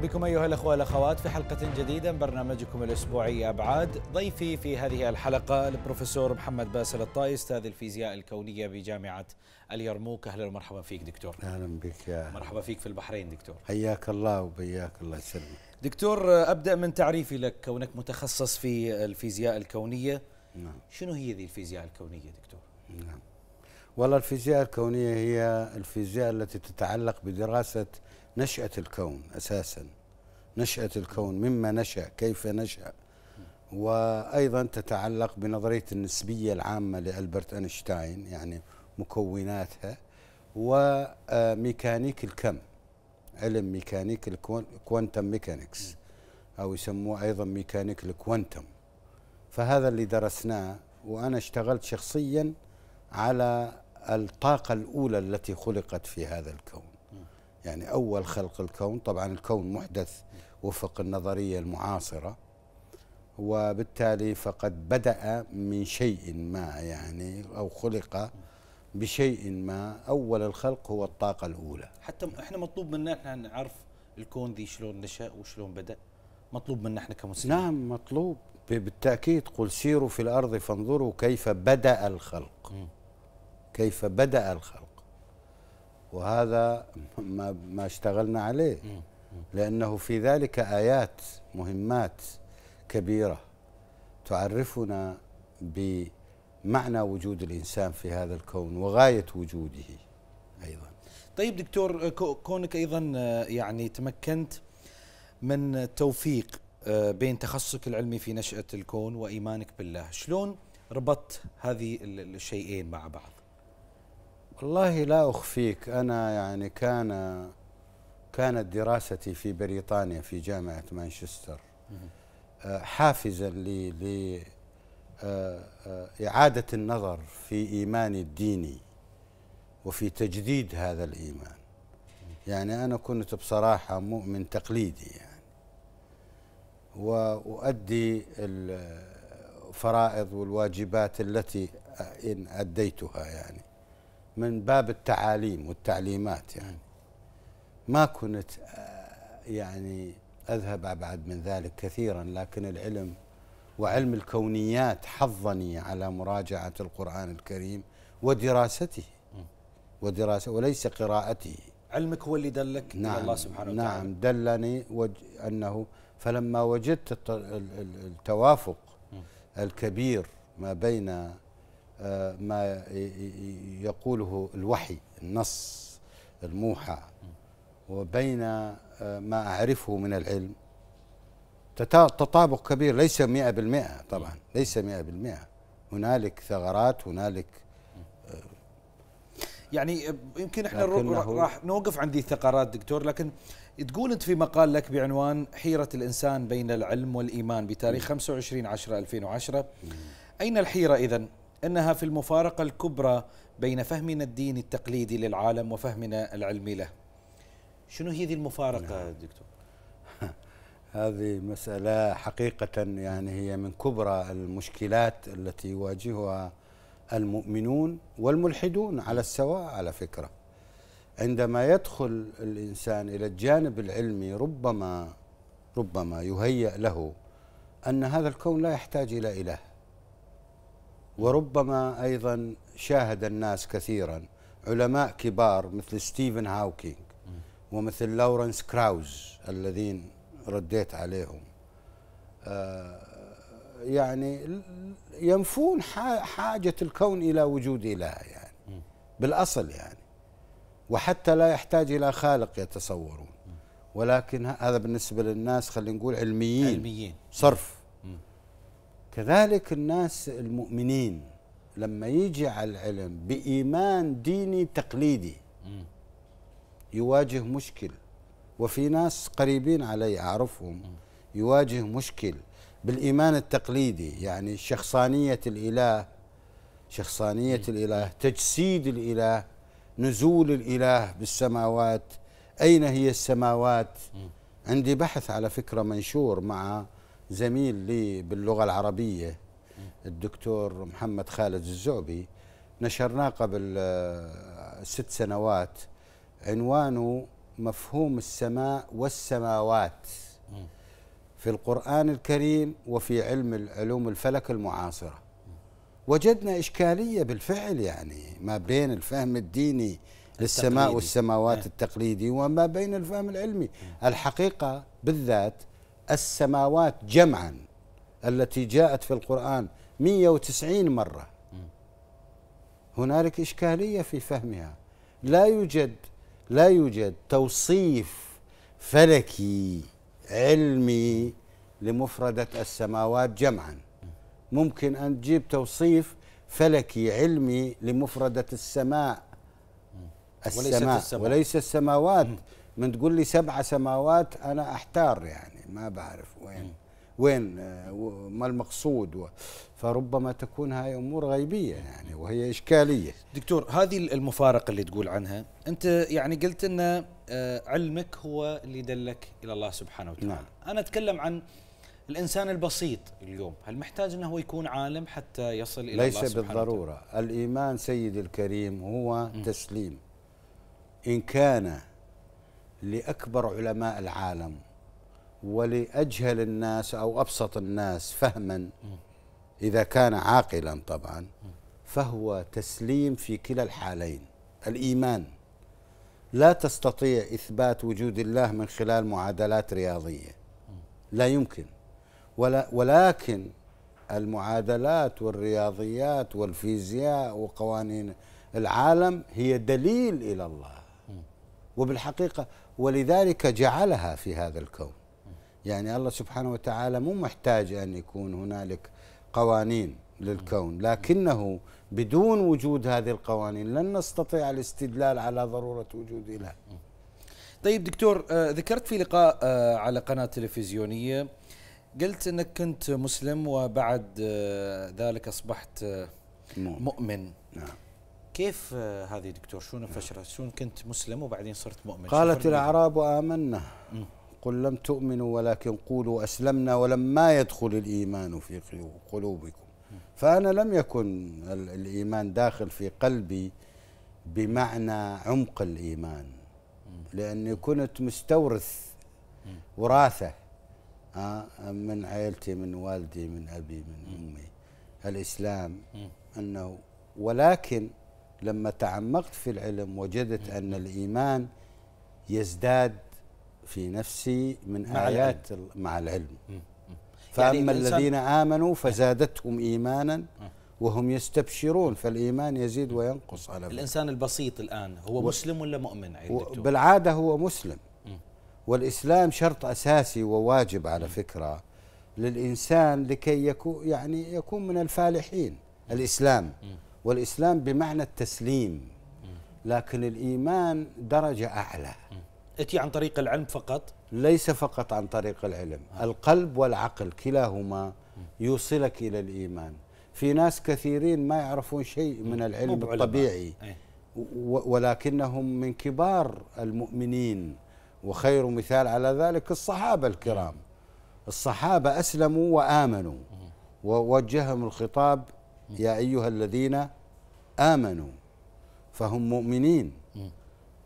بكم أيها الأخوة والأخوات في حلقة جديدة من برنامجكم الأسبوعي أبعاد ضيفي في هذه الحلقة البروفيسور محمد باسل الطائي أستاذ الفيزياء الكونية بجامعة اليرموك أهلا ومرحبا فيك دكتور أهلا بك يا مرحبا فيك في البحرين دكتور حياك الله وبياك الله يسلمك دكتور أبدأ من تعريفي لك كونك متخصص في الفيزياء الكونية نعم شنو هي ذي الفيزياء الكونية دكتور نعم والله الفيزياء الكونية هي الفيزياء التي تتعلق بدراسة نشأة الكون أساسا نشأة الكون مما نشأ كيف نشأ وأيضا تتعلق بنظرية النسبية العامة لألبرت أينشتاين يعني مكوناتها وميكانيك الكم علم ميكانيك الكوانتم ميكانيكس أو يسموه أيضا ميكانيك الكوانتم فهذا اللي درسناه وأنا اشتغلت شخصيا على الطاقة الأولى التي خلقت في هذا الكون يعني أول خلق الكون طبعا الكون محدث وفق النظرية المعاصرة وبالتالي فقد بدأ من شيء ما يعني أو خلق بشيء ما أول الخلق هو الطاقة الأولى حتى إحنا مطلوب منا إحنا نعرف الكون ذي شلون نشأ وشلون بدأ مطلوب منا إحنا كمسلمين نعم مطلوب بالتأكيد قل سيروا في الأرض فانظروا كيف بدأ الخلق كيف بدأ الخلق وهذا ما, ما اشتغلنا عليه لأنه في ذلك آيات مهمات كبيرة تعرفنا بمعنى وجود الإنسان في هذا الكون وغاية وجوده أيضا طيب دكتور كونك أيضا آه، يعني تمكنت من توفيق آه، بين تخصصك العلمي في نشأة الكون وإيمانك بالله شلون ربطت هذه الشيئين مع بعض والله لا أخفيك أنا يعني كان كانت دراستي في بريطانيا في جامعة مانشستر آه، حافزا لي لإعادة آه، آه، النظر في إيماني الديني وفي تجديد هذا الإيمان يعني أنا كنت بصراحة مؤمن تقليدي يعني وأؤدي الفرائض والواجبات التي إن أديتها يعني من باب التعاليم والتعليمات يعني ما كنت آه، يعني أذهب أبعد من ذلك كثيرا لكن العلم وعلم الكونيات حضني على مراجعة القرآن الكريم ودراسته ودراسة وليس قراءته علمك هو اللي دلك نعم إلى الله سبحانه وتعالى نعم دلني وج أنه فلما وجدت التوافق الكبير ما بين آه، ما يقوله الوحي النص الموحى وبين آه، ما أعرفه من العلم تطابق كبير ليس مئة بالمئة طبعا ليس مئة بالمئة هنالك ثغرات هنالك آه، يعني يمكن احنا راح نوقف عند الثغرات دكتور لكن تقول انت في مقال لك بعنوان حيرة الانسان بين العلم والايمان بتاريخ 25 10 2010 اين الحيرة اذا أنها في المفارقة الكبرى بين فهمنا الديني التقليدي للعالم وفهمنا العلمي له شنو هذه المفارقة نعم. دكتور؟ هذه مسألة حقيقة يعني هي من كبرى المشكلات التي يواجهها المؤمنون والملحدون على السواء على فكرة عندما يدخل الإنسان إلى الجانب العلمي ربما ربما يهيأ له أن هذا الكون لا يحتاج إلى إله وربما أيضا شاهد الناس كثيرا علماء كبار مثل ستيفن هاوكينج ومثل لورنس كراوز الذين رديت عليهم آه، يعني ينفون حاجة الكون إلى وجود إله يعني بالأصل يعني وحتى لا يحتاج إلى خالق يتصورون ولكن هذا بالنسبة للناس خلينا نقول علميين, علميين. صرف كذلك الناس المؤمنين لما يجي على العلم بإيمان ديني تقليدي يواجه مشكل وفي ناس قريبين علي أعرفهم يواجه مشكل بالإيمان التقليدي يعني شخصانية الإله شخصانية الإله تجسيد الإله نزول الإله بالسماوات أين هي السماوات عندي بحث على فكرة منشور مع زميل لي باللغة العربية الدكتور محمد خالد الزعبي نشرناه قبل آه، ست سنوات عنوانه مفهوم السماء والسماوات في القرآن الكريم وفي علم علوم الفلك المعاصرة وجدنا إشكالية بالفعل يعني ما بين الفهم الديني للسماء والسماوات إيه. التقليدي وما بين الفهم العلمي إيه. الحقيقة بالذات السماوات جمعا التي جاءت في القرآن 190 مرة هنالك إشكالية في فهمها لا يوجد لا يوجد توصيف فلكي علمي لمفردة السماوات جمعا ممكن أن تجيب توصيف فلكي علمي لمفردة السماء السماء وليست, السماء وليس السماوات من تقول لي سبع سماوات انا احتار يعني ما بعرف وين وين آه، ما المقصود فربما تكون هاي امور غيبيه يعني وهي اشكاليه دكتور هذه المفارقه اللي تقول عنها انت يعني قلت ان آه، علمك هو اللي دلك الى الله سبحانه وتعالى نعم. انا اتكلم عن الانسان البسيط اليوم هل محتاج انه هو يكون عالم حتى يصل الى ليس الله سبحانه بالضروره وتعالى؟ الايمان سيدي الكريم هو م. تسليم ان كان لأكبر علماء العالم ولأجهل الناس أو أبسط الناس فهما إذا كان عاقلا طبعا فهو تسليم في كلا الحالين الإيمان لا تستطيع إثبات وجود الله من خلال معادلات رياضية لا يمكن ولا ولكن المعادلات والرياضيات والفيزياء وقوانين العالم هي دليل إلى الله وبالحقيقة ولذلك جعلها في هذا الكون يعني الله سبحانه وتعالى مو محتاج أن يكون هنالك قوانين للكون لكنه بدون وجود هذه القوانين لن نستطيع الاستدلال على ضرورة وجود إله طيب دكتور آه، ذكرت في لقاء آه، على قناة تلفزيونية قلت أنك كنت مسلم وبعد آه، ذلك أصبحت مؤمن نعم. كيف هذه دكتور شو نفشرها شو كنت مسلم وبعدين صرت مؤمن قالت الأعراب آمنا قل لم تؤمنوا ولكن قولوا أسلمنا ولما يدخل الإيمان في قلوبكم فأنا لم يكن الإيمان داخل في قلبي بمعنى عمق الإيمان لأني كنت مستورث وراثة آه، من عائلتي من والدي من أبي من أمي الإسلام أنه ولكن لما تعمقت في العلم وجدت أن الإيمان يزداد في نفسي من مع آيات العلم. مع العلم فأما يعني الذين آمنوا فزادتهم إيمانا وهم يستبشرون فالإيمان يزيد وينقص على الإنسان البسيط الآن هو مسلم ولا مؤمن دكتور؟ بالعادة هو مسلم والإسلام شرط أساسي وواجب على فكرة للإنسان لكي يكون يعني يكون من الفالحين الإسلام والإسلام بمعنى التسليم لكن الإيمان درجة أعلى أتي عن طريق العلم فقط؟ ليس فقط عن طريق العلم القلب والعقل كلاهما يوصلك إلى الإيمان في ناس كثيرين ما يعرفون شيء من العلم الطبيعي إيه. ولكنهم من كبار المؤمنين وخير مثال على ذلك الصحابة الكرام الصحابة أسلموا وآمنوا ووجههم الخطاب يا أيها الذين آمنوا فهم مؤمنين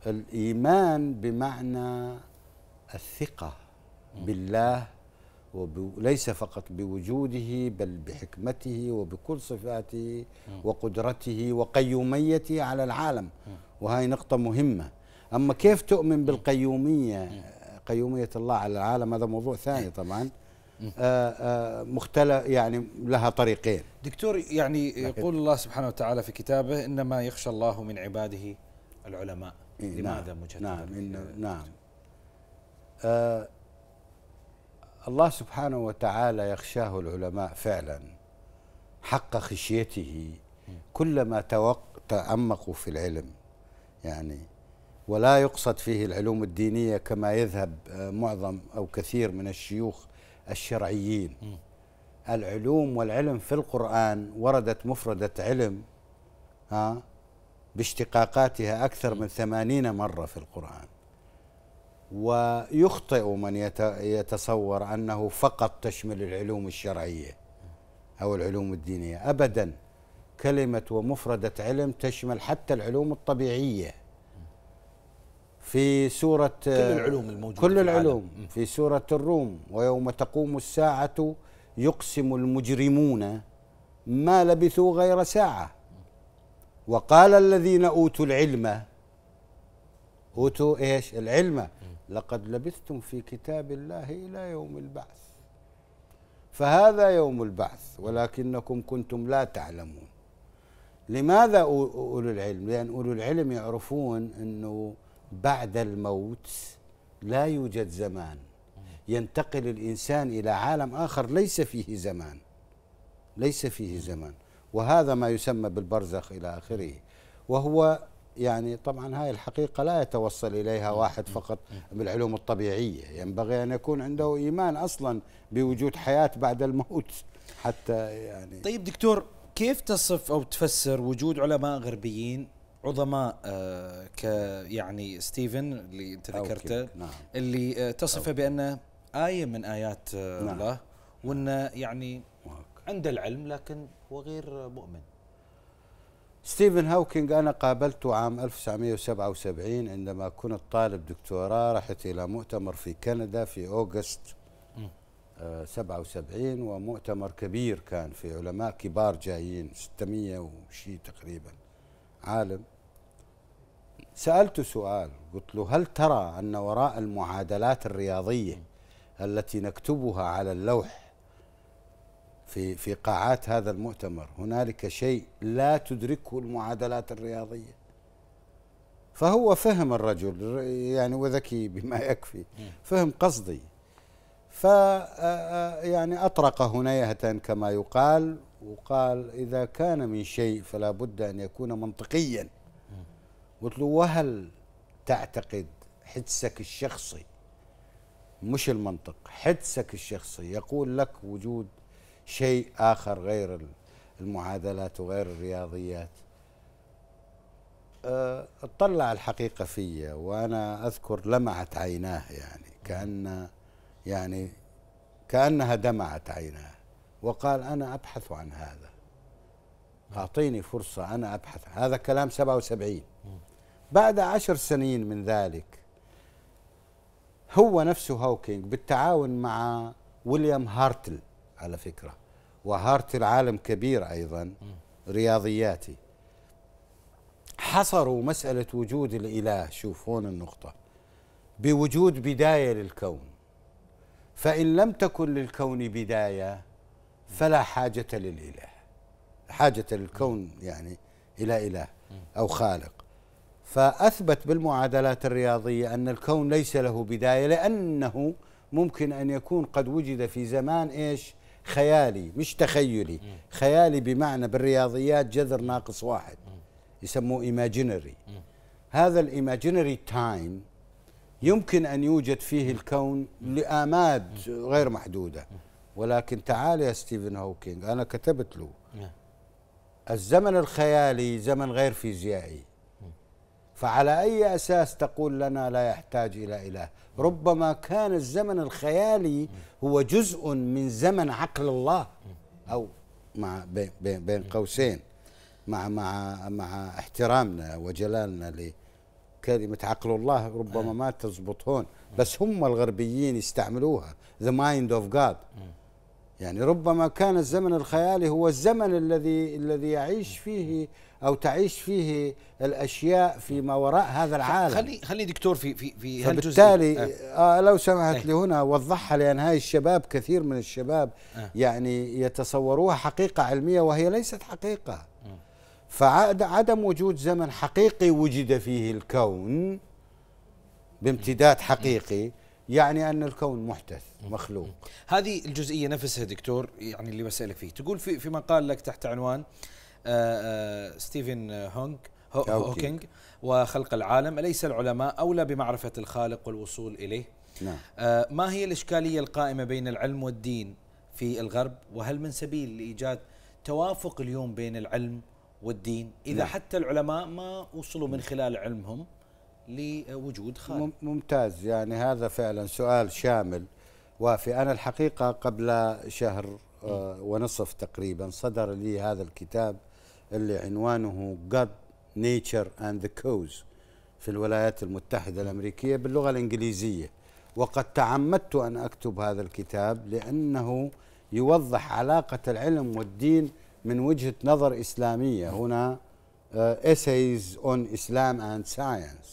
الإيمان بمعنى الثقة بالله وليس فقط بوجوده بل بحكمته وبكل صفاته وقدرته وقيوميته على العالم وهي نقطة مهمة أما كيف تؤمن بالقيومية قيومية الله على العالم هذا موضوع ثاني طبعا آه، آه، مختلف يعني لها طريقين دكتور يعني يقول الله سبحانه وتعالى في كتابه انما يخشى الله من عباده العلماء إيه لماذا مجددا نعم نعم, آه، نعم آه الله سبحانه وتعالى يخشاه العلماء فعلا حق خشيته كلما توق تعمقوا في العلم يعني ولا يقصد فيه العلوم الدينية كما يذهب آه، معظم أو كثير من الشيوخ الشرعيين العلوم والعلم في القرآن وردت مفردة علم ها باشتقاقاتها أكثر من ثمانين مرة في القرآن ويخطئ من يتصور أنه فقط تشمل العلوم الشرعية أو العلوم الدينية أبدا كلمة ومفردة علم تشمل حتى العلوم الطبيعية في سورة كل العلوم الموجودة كل العلوم في سورة الروم ويوم تقوم الساعة يقسم المجرمون ما لبثوا غير ساعة وقال الذين أوتوا العلم أوتوا إيش العلم لقد لبثتم في كتاب الله إلى يوم البعث فهذا يوم البعث ولكنكم كنتم لا تعلمون لماذا أولو العلم لأن أولو العلم يعرفون أنه بعد الموت لا يوجد زمان ينتقل الانسان الى عالم اخر ليس فيه زمان ليس فيه زمان وهذا ما يسمى بالبرزخ الى اخره وهو يعني طبعا هاي الحقيقه لا يتوصل اليها واحد فقط بالعلوم الطبيعيه ينبغي ان يكون عنده ايمان اصلا بوجود حياه بعد الموت حتى يعني طيب دكتور كيف تصف او تفسر وجود علماء غربيين عظماء آه، ك يعني ستيفن اللي انت ذكرته نعم. اللي آه، تصفه بانه آية من آيات آه، نعم. الله وأنه يعني عنده العلم لكن هو غير مؤمن ستيفن هاوكينج أنا قابلته عام 1977 عندما كنت طالب دكتوراه رحت إلى مؤتمر في كندا في أوغست 77 آه، ومؤتمر كبير كان في علماء كبار جايين 600 وشي تقريبا عالم سألته سؤال قلت له هل ترى أن وراء المعادلات الرياضية التي نكتبها على اللوح في في قاعات هذا المؤتمر هنالك شيء لا تدركه المعادلات الرياضيه فهو فهم الرجل يعني وذكي بما يكفي فهم قصدي ف آه، آه، يعني اطرق هنيهه كما يقال وقال اذا كان من شيء فلا بد ان يكون منطقيا قلت له وهل تعتقد حدسك الشخصي مش المنطق حدسك الشخصي يقول لك وجود شيء آخر غير المعادلات وغير الرياضيات أه، اطلع الحقيقة فيا وأنا أذكر لمعت عيناه يعني كأن يعني كأنها دمعت عيناه وقال أنا أبحث عن هذا أعطيني فرصة أنا أبحث هذا كلام 77 بعد عشر سنين من ذلك هو نفسه هاوكينج بالتعاون مع ويليام هارتل على فكرة وهارتل عالم كبير أيضا رياضياتي حصروا مسألة وجود الإله شوف هون النقطة بوجود بداية للكون فإن لم تكن للكون بداية فلا حاجة للإله حاجة للكون يعني إلى إله أو خالق فأثبت بالمعادلات الرياضية أن الكون ليس له بداية لأنه ممكن أن يكون قد وجد في زمان إيش خيالي مش تخيلي خيالي بمعنى بالرياضيات جذر ناقص واحد يسموه إيماجينري هذا الإيماجينري تايم يمكن أن يوجد فيه الكون لآماد غير محدودة ولكن تعال يا ستيفن هوكينج أنا كتبت له نعم. الزمن الخيالي زمن غير فيزيائي فعلى أي أساس تقول لنا لا يحتاج إلى إله ربما كان الزمن الخيالي هو جزء من زمن عقل الله أو مع بين قوسين مع مع مع احترامنا وجلالنا لكلمة عقل الله ربما ما تزبط هون بس هم الغربيين يستعملوها the mind of God يعني ربما كان الزمن الخيالي هو الزمن الذي الذي يعيش فيه او تعيش فيه الاشياء فيما وراء هذا العالم خلي خلي دكتور في في في فبالتالي آه. آه لو سمحت إيه. لي هنا اوضحها لان هاي الشباب كثير من الشباب آه. يعني يتصوروها حقيقه علميه وهي ليست حقيقه آه. فعدم وجود زمن حقيقي وجد فيه الكون بامتداد آه. حقيقي يعني ان الكون محدث آه. مخلوق هذه الجزئيه نفسها دكتور يعني اللي بسالك فيه تقول في في مقال لك تحت عنوان آه آه، آه، ستيفن هونغ هوكينغ وخلق العالم أليس العلماء أولى بمعرفة الخالق والوصول إليه؟ نعم. آه، ما هي الإشكالية القائمة بين العلم والدين في الغرب وهل من سبيل لإيجاد توافق اليوم بين العلم والدين إذا نعم. حتى العلماء ما وصلوا من خلال علمهم لوجود خالق ممتاز يعني هذا فعلا سؤال شامل وافي أنا الحقيقة قبل شهر ونصف تقريبا صدر لي هذا الكتاب اللي عنوانه God Nature and the Cause في الولايات المتحدة الأمريكية باللغة الإنجليزية وقد تعمدت أن أكتب هذا الكتاب لأنه يوضح علاقة العلم والدين من وجهة نظر إسلامية هنا آه, Essays on Islam and Science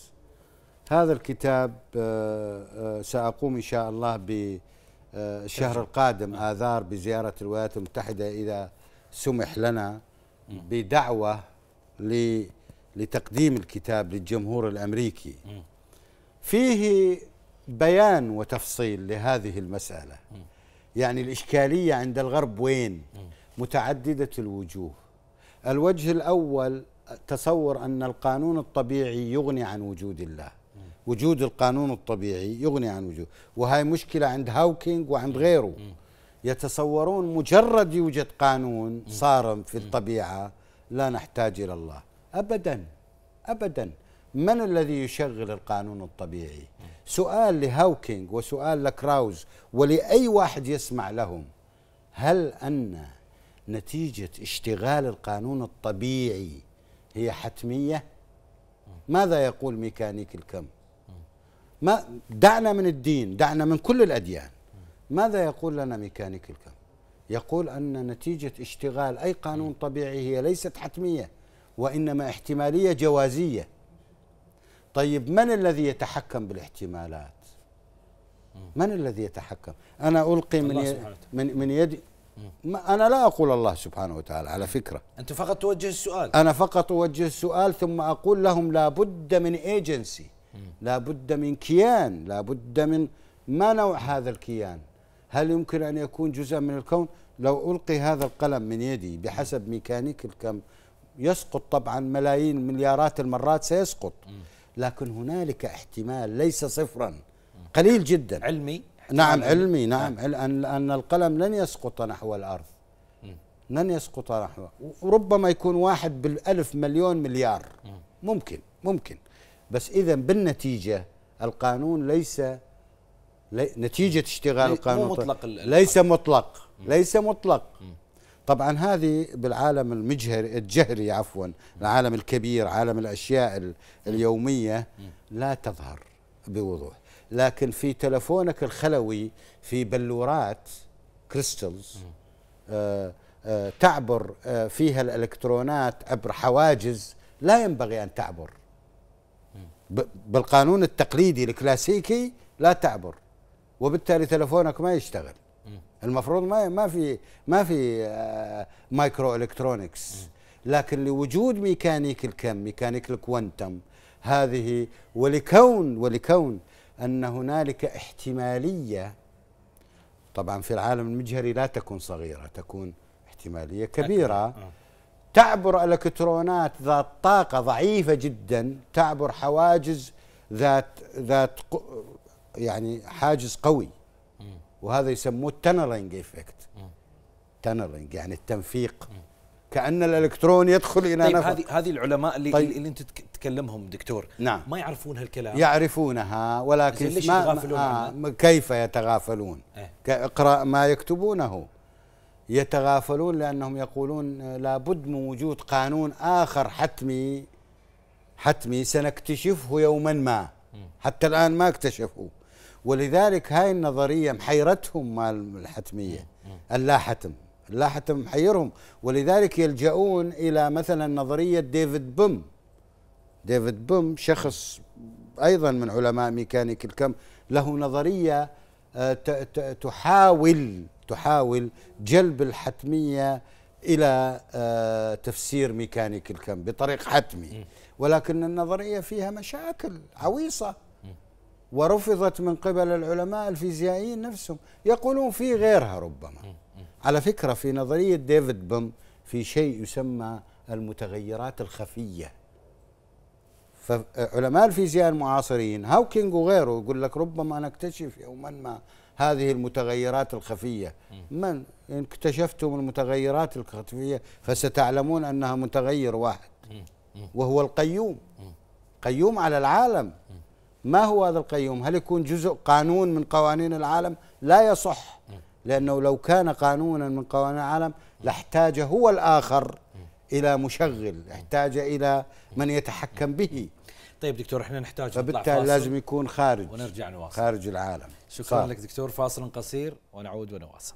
هذا الكتاب آه, آه, سأقوم إن شاء الله بالشهر القادم آذار بزيارة الولايات المتحدة إذا سمح لنا بدعوة لتقديم الكتاب للجمهور الأمريكي فيه بيان وتفصيل لهذه المسألة يعني الإشكالية عند الغرب وين متعددة الوجوه الوجه الأول تصور أن القانون الطبيعي يغني عن وجود الله وجود القانون الطبيعي يغني عن وجود وهي مشكلة عند هاوكينج وعند غيره يتصورون مجرد يوجد قانون صارم في الطبيعة لا نحتاج إلى الله أبدا أبدا من الذي يشغل القانون الطبيعي سؤال لهاوكينج وسؤال لكراوز ولأي واحد يسمع لهم هل أن نتيجة اشتغال القانون الطبيعي هي حتمية ماذا يقول ميكانيك الكم ما دعنا من الدين دعنا من كل الأديان ماذا يقول لنا ميكانيك الكم يقول أن نتيجة اشتغال أي قانون طبيعي هي ليست حتمية وإنما احتمالية جوازية طيب من الذي يتحكم بالاحتمالات من الذي يتحكم أنا ألقي من, يد من, من يدي ما أنا لا أقول الله سبحانه وتعالى على فكرة أنت فقط توجه السؤال أنا فقط أوجه السؤال ثم أقول لهم لابد من ايجنسي لابد من كيان لابد من ما نوع هذا الكيان هل يمكن أن يكون جزءا من الكون لو ألقي هذا القلم من يدي بحسب ميكانيك الكم يسقط طبعا ملايين مليارات المرات سيسقط لكن هنالك احتمال ليس صفرا قليل جدا علمي نعم علمي نعم. نعم, أن, أن القلم لن يسقط نحو الأرض لن يسقط نحو وربما يكون واحد بالألف مليون مليار ممكن ممكن بس إذا بالنتيجة القانون ليس نتيجه اشتغال القانون مطلق طيب. ليس مطلق ليس مطلق طبعا هذه بالعالم المجهر الجهري عفوا العالم الكبير عالم الاشياء اليوميه لا تظهر بوضوح لكن في تلفونك الخلوي في بلورات كريستلز آآ آآ تعبر آآ آه، فيها الالكترونات عبر حواجز لا ينبغي ان تعبر بالقانون التقليدي الكلاسيكي لا تعبر وبالتالي تليفونك ما يشتغل المفروض ما ما في ما في آه، مايكرو الكترونكس لكن لوجود ميكانيك الكم ميكانيك الكوانتم هذه ولكون ولكون ان هنالك احتماليه طبعا في العالم المجهري لا تكون صغيره تكون احتماليه كبيره آه. تعبر الكترونات ذات طاقه ضعيفه جدا تعبر حواجز ذات ذات يعني حاجز قوي وهذا يسموه التنلينج ايفكت تنلينج يعني التنفيق كان الالكترون يدخل الى طيب هذه هذه العلماء اللي طيب اللي انت تكلمهم دكتور نعم ما يعرفون هالكلام يعرفونها ولكن ليش ما يتغافلون آه كيف يتغافلون؟ اه اقرا ما يكتبونه يتغافلون لانهم يقولون آه، لابد من وجود قانون اخر حتمي حتمي سنكتشفه يوما ما حتى الان ما اكتشفوه ولذلك هاي النظرية محيرتهم مال الحتمية اللا حتم اللا حتم محيرهم ولذلك يلجؤون إلى مثلا نظرية ديفيد بوم ديفيد بوم شخص أيضا من علماء ميكانيك الكم له نظرية آه، تحاول تحاول جلب الحتمية إلى آه، تفسير ميكانيك الكم بطريق حتمي ولكن النظرية فيها مشاكل عويصة ورفضت من قبل العلماء الفيزيائيين نفسهم يقولون في غيرها ربما على فكرة في نظرية ديفيد بوم في شيء يسمى المتغيرات الخفية فعلماء الفيزياء المعاصرين هاوكينج وغيره يقول لك ربما نكتشف يوما ما هذه المتغيرات الخفية من إن اكتشفتم المتغيرات الخفية فستعلمون أنها متغير واحد وهو القيوم قيوم على العالم ما هو هذا القيوم هل يكون جزء قانون من قوانين العالم لا يصح لأنه لو كان قانونا من قوانين العالم لاحتاج هو الآخر إلى مشغل احتاج إلى من يتحكم به طيب دكتور احنا نحتاج فبالتالي لازم يكون خارج ونرجع نواصل خارج العالم شكرا صح. لك دكتور فاصل قصير ونعود ونواصل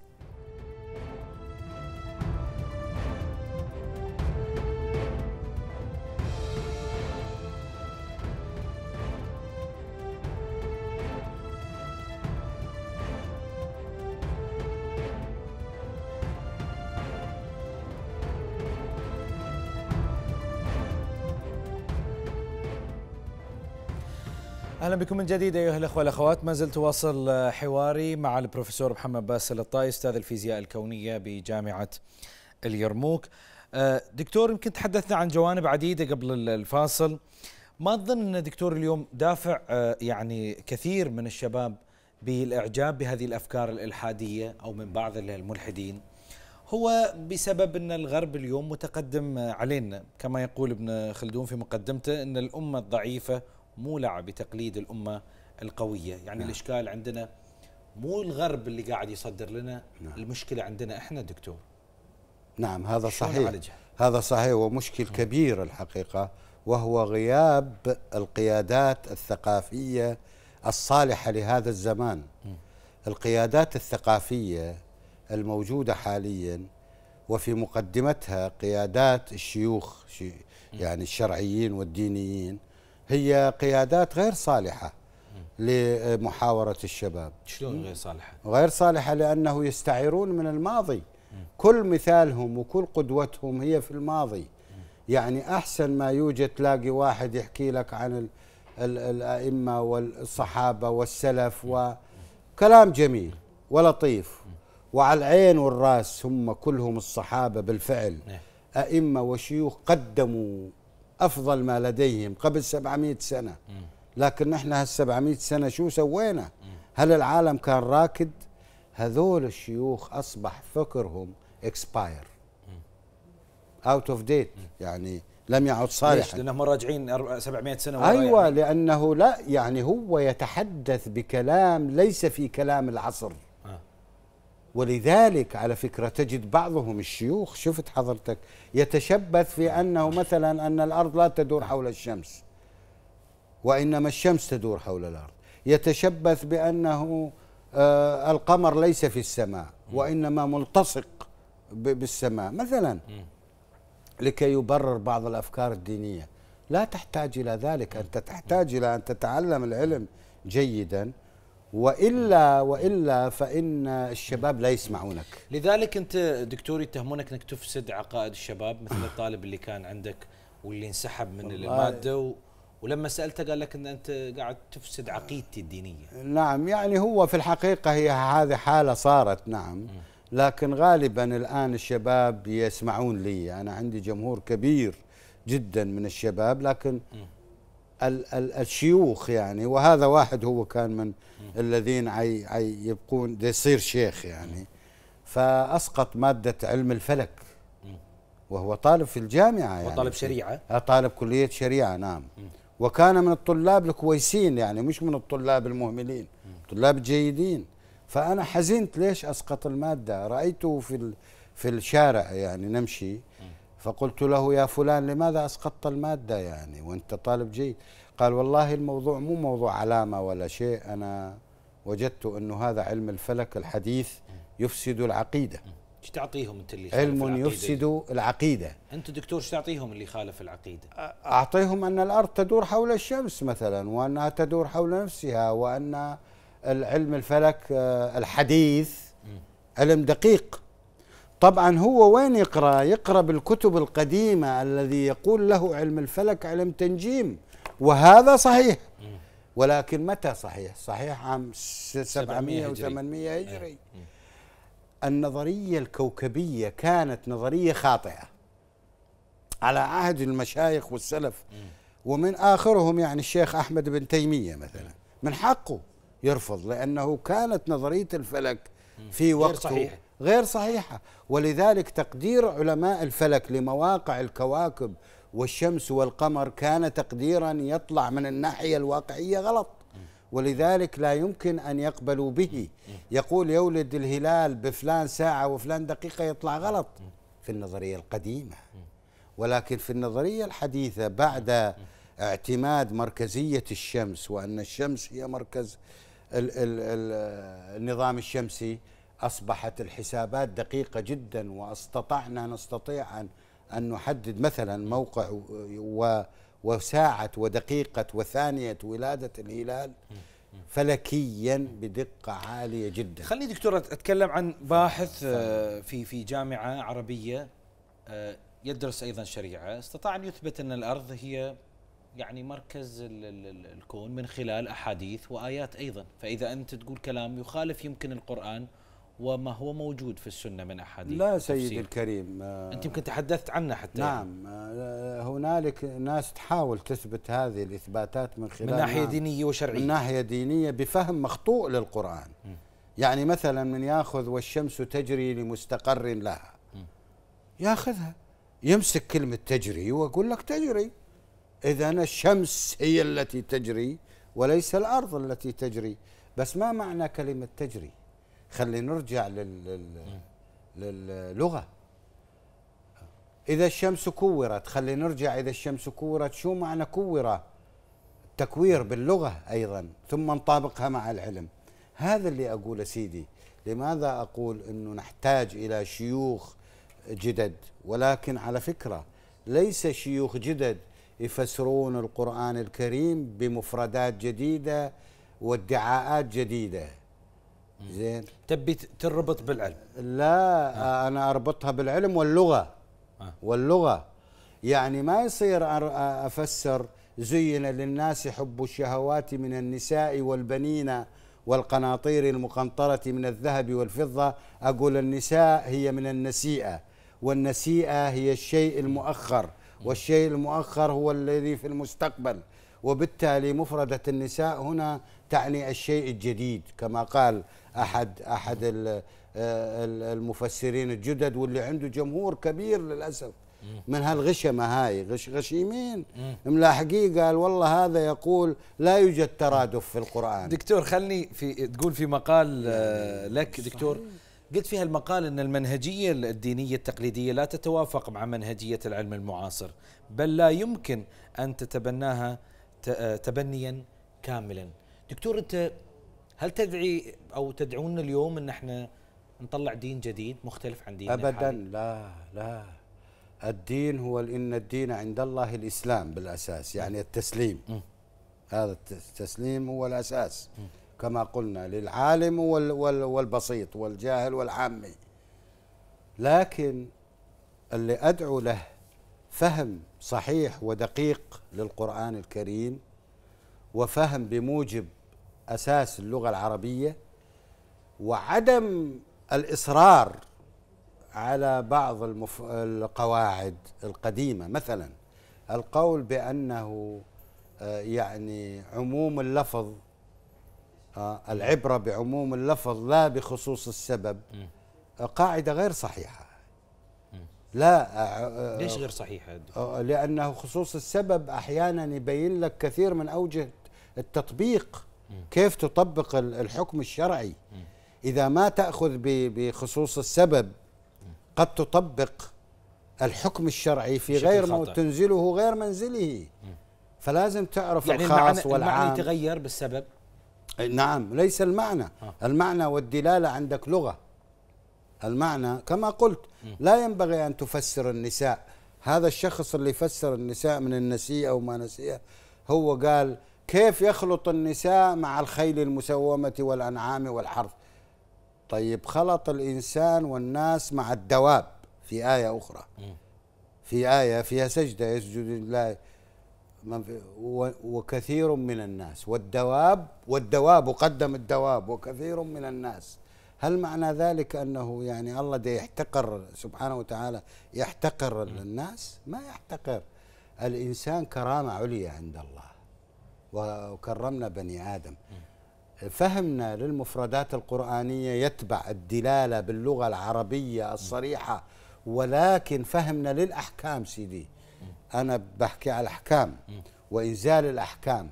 اهلا بكم من جديد ايها الاخوه والاخوات ما زلت واصل آه، حواري مع البروفيسور محمد باسل الطائي استاذ الفيزياء الكونيه بجامعه اليرموك آه، دكتور يمكن تحدثنا عن جوانب عديده قبل الفاصل ما تظن ان دكتور اليوم دافع آه، يعني كثير من الشباب بالاعجاب بهذه الافكار الالحاديه او من بعض الملحدين هو بسبب ان الغرب اليوم متقدم علينا كما يقول ابن خلدون في مقدمته ان الامه الضعيفه مولع بتقليد الامه القويه يعني نعم. الاشكال عندنا مو الغرب اللي قاعد يصدر لنا نعم. المشكله عندنا احنا دكتور نعم هذا صحيح عالجها؟ هذا صحيح ومشكل نعم. كبير الحقيقه وهو غياب القيادات الثقافيه الصالحه لهذا الزمان القيادات الثقافيه الموجوده حاليا وفي مقدمتها قيادات الشيوخ يعني الشرعيين والدينيين هي قيادات غير صالحة لمحاورة الشباب شلون غير صالحة؟ غير صالحة لأنه يستعيرون من الماضي كل مثالهم وكل قدوتهم هي في الماضي يعني أحسن ما يوجد تلاقي واحد يحكي لك عن الأئمة والصحابة والسلف وكلام جميل ولطيف وعلى العين والراس هم كلهم الصحابة بالفعل نعم. أئمة وشيوخ قدموا أفضل ما لديهم قبل 700 سنة لكن احنا هال 700 سنة شو سوينا هل العالم كان راكد هذول الشيوخ أصبح فكرهم اكسباير اوت اوف ديت يعني لم يعد صالحا لانهم راجعين 700 سنه ايوه يعني. لانه لا يعني هو يتحدث بكلام ليس في كلام العصر ولذلك على فكرة تجد بعضهم الشيوخ شفت حضرتك يتشبث في أنه مثلا أن الأرض لا تدور حول الشمس وإنما الشمس تدور حول الأرض يتشبث بأنه آه القمر ليس في السماء وإنما ملتصق بالسماء مثلا لكي يبرر بعض الأفكار الدينية لا تحتاج إلى ذلك أنت تحتاج إلى أن تتعلم العلم جيدا والا والا فان الشباب لا يسمعونك لذلك انت دكتور يتهمونك انك تفسد عقائد الشباب مثل الطالب اللي كان عندك واللي انسحب من الماده و... ولما سالته قال لك ان انت قاعد تفسد عقيدتي الدينيه نعم يعني هو في الحقيقه هي هذه حاله صارت نعم لكن غالبا الان الشباب يسمعون لي انا عندي جمهور كبير جدا من الشباب لكن الشيوخ يعني وهذا واحد هو كان من الذين عي عي يبقون يصير شيخ يعني فاسقط ماده علم الفلك وهو طالب في الجامعه يعني وطالب شريعه آه، طالب كليه شريعه نعم وكان من الطلاب الكويسين يعني مش من الطلاب المهملين طلاب جيدين فانا حزنت ليش اسقط الماده رايته في في الشارع يعني نمشي فقلت له يا فلان لماذا أسقطت المادة يعني وأنت طالب جيد قال والله الموضوع مو موضوع علامة ولا شيء أنا وجدت أنه هذا علم الفلك الحديث يفسد العقيدة ايش تعطيهم انت اللي علم العقيدة يفسد العقيده انت دكتور ايش تعطيهم اللي خالف العقيده اعطيهم ان الارض تدور حول الشمس مثلا وانها تدور حول نفسها وان العلم الفلك آه، الحديث علم دقيق طبعا هو وين يقرا يقرا بالكتب القديمه الذي يقول له علم الفلك علم تنجيم وهذا صحيح ولكن متى صحيح صحيح عام 700 و 800 هجري إيه. النظريه الكوكبيه كانت نظريه خاطئه على عهد المشايخ والسلف ومن اخرهم يعني الشيخ احمد بن تيميه مثلا من حقه يرفض لانه كانت نظريه الفلك في وقته غير صحيحة ولذلك تقدير علماء الفلك لمواقع الكواكب والشمس والقمر كان تقديرا يطلع من الناحية الواقعية غلط ولذلك لا يمكن أن يقبلوا به يقول يولد الهلال بفلان ساعة وفلان دقيقة يطلع غلط في النظرية القديمة ولكن في النظرية الحديثة بعد اعتماد مركزية الشمس وأن الشمس هي مركز النظام الشمسي أصبحت الحسابات دقيقة جدا واستطعنا نستطيع أن أن نحدد مثلا موقع و وساعة ودقيقة وثانية ولادة الهلال فلكيا بدقة عالية جدا خليني دكتورة أتكلم عن باحث آه، في في جامعة عربية آه، يدرس أيضا شريعة استطاع أن يثبت أن الأرض هي يعني مركز الكون من خلال أحاديث وآيات أيضا فإذا أنت تقول كلام يخالف يمكن القرآن وما هو موجود في السنة من أحاديث لا سيدي الكريم آه، أنت يمكن تحدثت عنه حتى يعني. نعم آه، هنالك ناس تحاول تثبت هذه الإثباتات من خلال من ناحية دينية وشرعية من ناحية دينية بفهم مخطوء للقرآن يعني مثلا من ياخذ والشمس تجري لمستقر لها ياخذها يمسك كلمة تجري وأقول لك تجري إذا الشمس هي التي تجري وليس الأرض التي تجري بس ما معنى كلمة تجري خلينا نرجع لل... للغه اذا الشمس كورت خلينا نرجع اذا الشمس كورت شو معنى كوره تكوير باللغه ايضا ثم نطابقها مع العلم هذا اللي اقوله سيدي لماذا اقول انه نحتاج الى شيوخ جدد ولكن على فكره ليس شيوخ جدد يفسرون القران الكريم بمفردات جديده وادعاءات جديده زين تبي تربط بالعلم لا آه. انا اربطها بالعلم واللغه آه. واللغه يعني ما يصير آه، افسر زين للناس حب الشهوات من النساء والبنين والقناطير المقنطرة من الذهب والفضة أقول النساء هي من النسيئة والنسيئة هي الشيء المؤخر والشيء المؤخر هو الذي في المستقبل وبالتالي مفردة النساء هنا تعني الشيء الجديد كما قال احد احد المفسرين الجدد واللي عنده جمهور كبير للاسف من هالغشمه هاي غش غشيمين ملاحقين قال والله هذا يقول لا يوجد ترادف في القران دكتور خلني في تقول في مقال يعني آه، لك دكتور قلت في هالمقال ان المنهجيه الدينيه التقليديه لا تتوافق مع منهجيه العلم المعاصر بل لا يمكن ان تتبناها آه، تبنيا كاملا دكتور انت هل تدعي او تدعون اليوم ان احنا نطلع دين جديد مختلف عن ديننا ابدا لا لا الدين هو ان الدين عند الله الاسلام بالاساس يعني التسليم م. هذا التسليم هو الاساس م. كما قلنا للعالم وال وال والبسيط والجاهل والعامي لكن اللي ادعو له فهم صحيح ودقيق للقران الكريم وفهم بموجب أساس اللغة العربية وعدم الإصرار على بعض المف... القواعد القديمة مثلا القول بأنه آه، يعني عموم اللفظ آه، العبرة بعموم اللفظ لا بخصوص السبب قاعدة غير صحيحة لا آه، ليش غير صحيحة؟ لأنه خصوص السبب أحيانا يبين لك كثير من أوجه التطبيق كيف تطبق الحكم الشرعي إذا ما تأخذ بخصوص السبب قد تطبق الحكم الشرعي في غير ما تنزله غير منزله فلازم تعرف يعني الخاص والعام المعنى يتغير بالسبب نعم ليس المعنى آه. المعنى والدلالة عندك لغة المعنى كما قلت لا ينبغي أن تفسر النساء هذا الشخص اللي فسر النساء من النسيئة وما نسيئة هو قال كيف يخلط النساء مع الخيل المسومة والأنعام والحرث طيب خلط الإنسان والناس مع الدواب في آية أخرى في آية فيها سجدة يسجد لله وكثير من الناس والدواب والدواب قدم الدواب وكثير من الناس هل معنى ذلك أنه يعني الله ده يحتقر سبحانه وتعالى يحتقر الناس ما يحتقر الإنسان كرامة عليا عند الله وكرمنا بني آدم فهمنا للمفردات القرآنية يتبع الدلالة باللغة العربية الصريحة ولكن فهمنا للأحكام سيدي أنا بحكي على الأحكام وإنزال الأحكام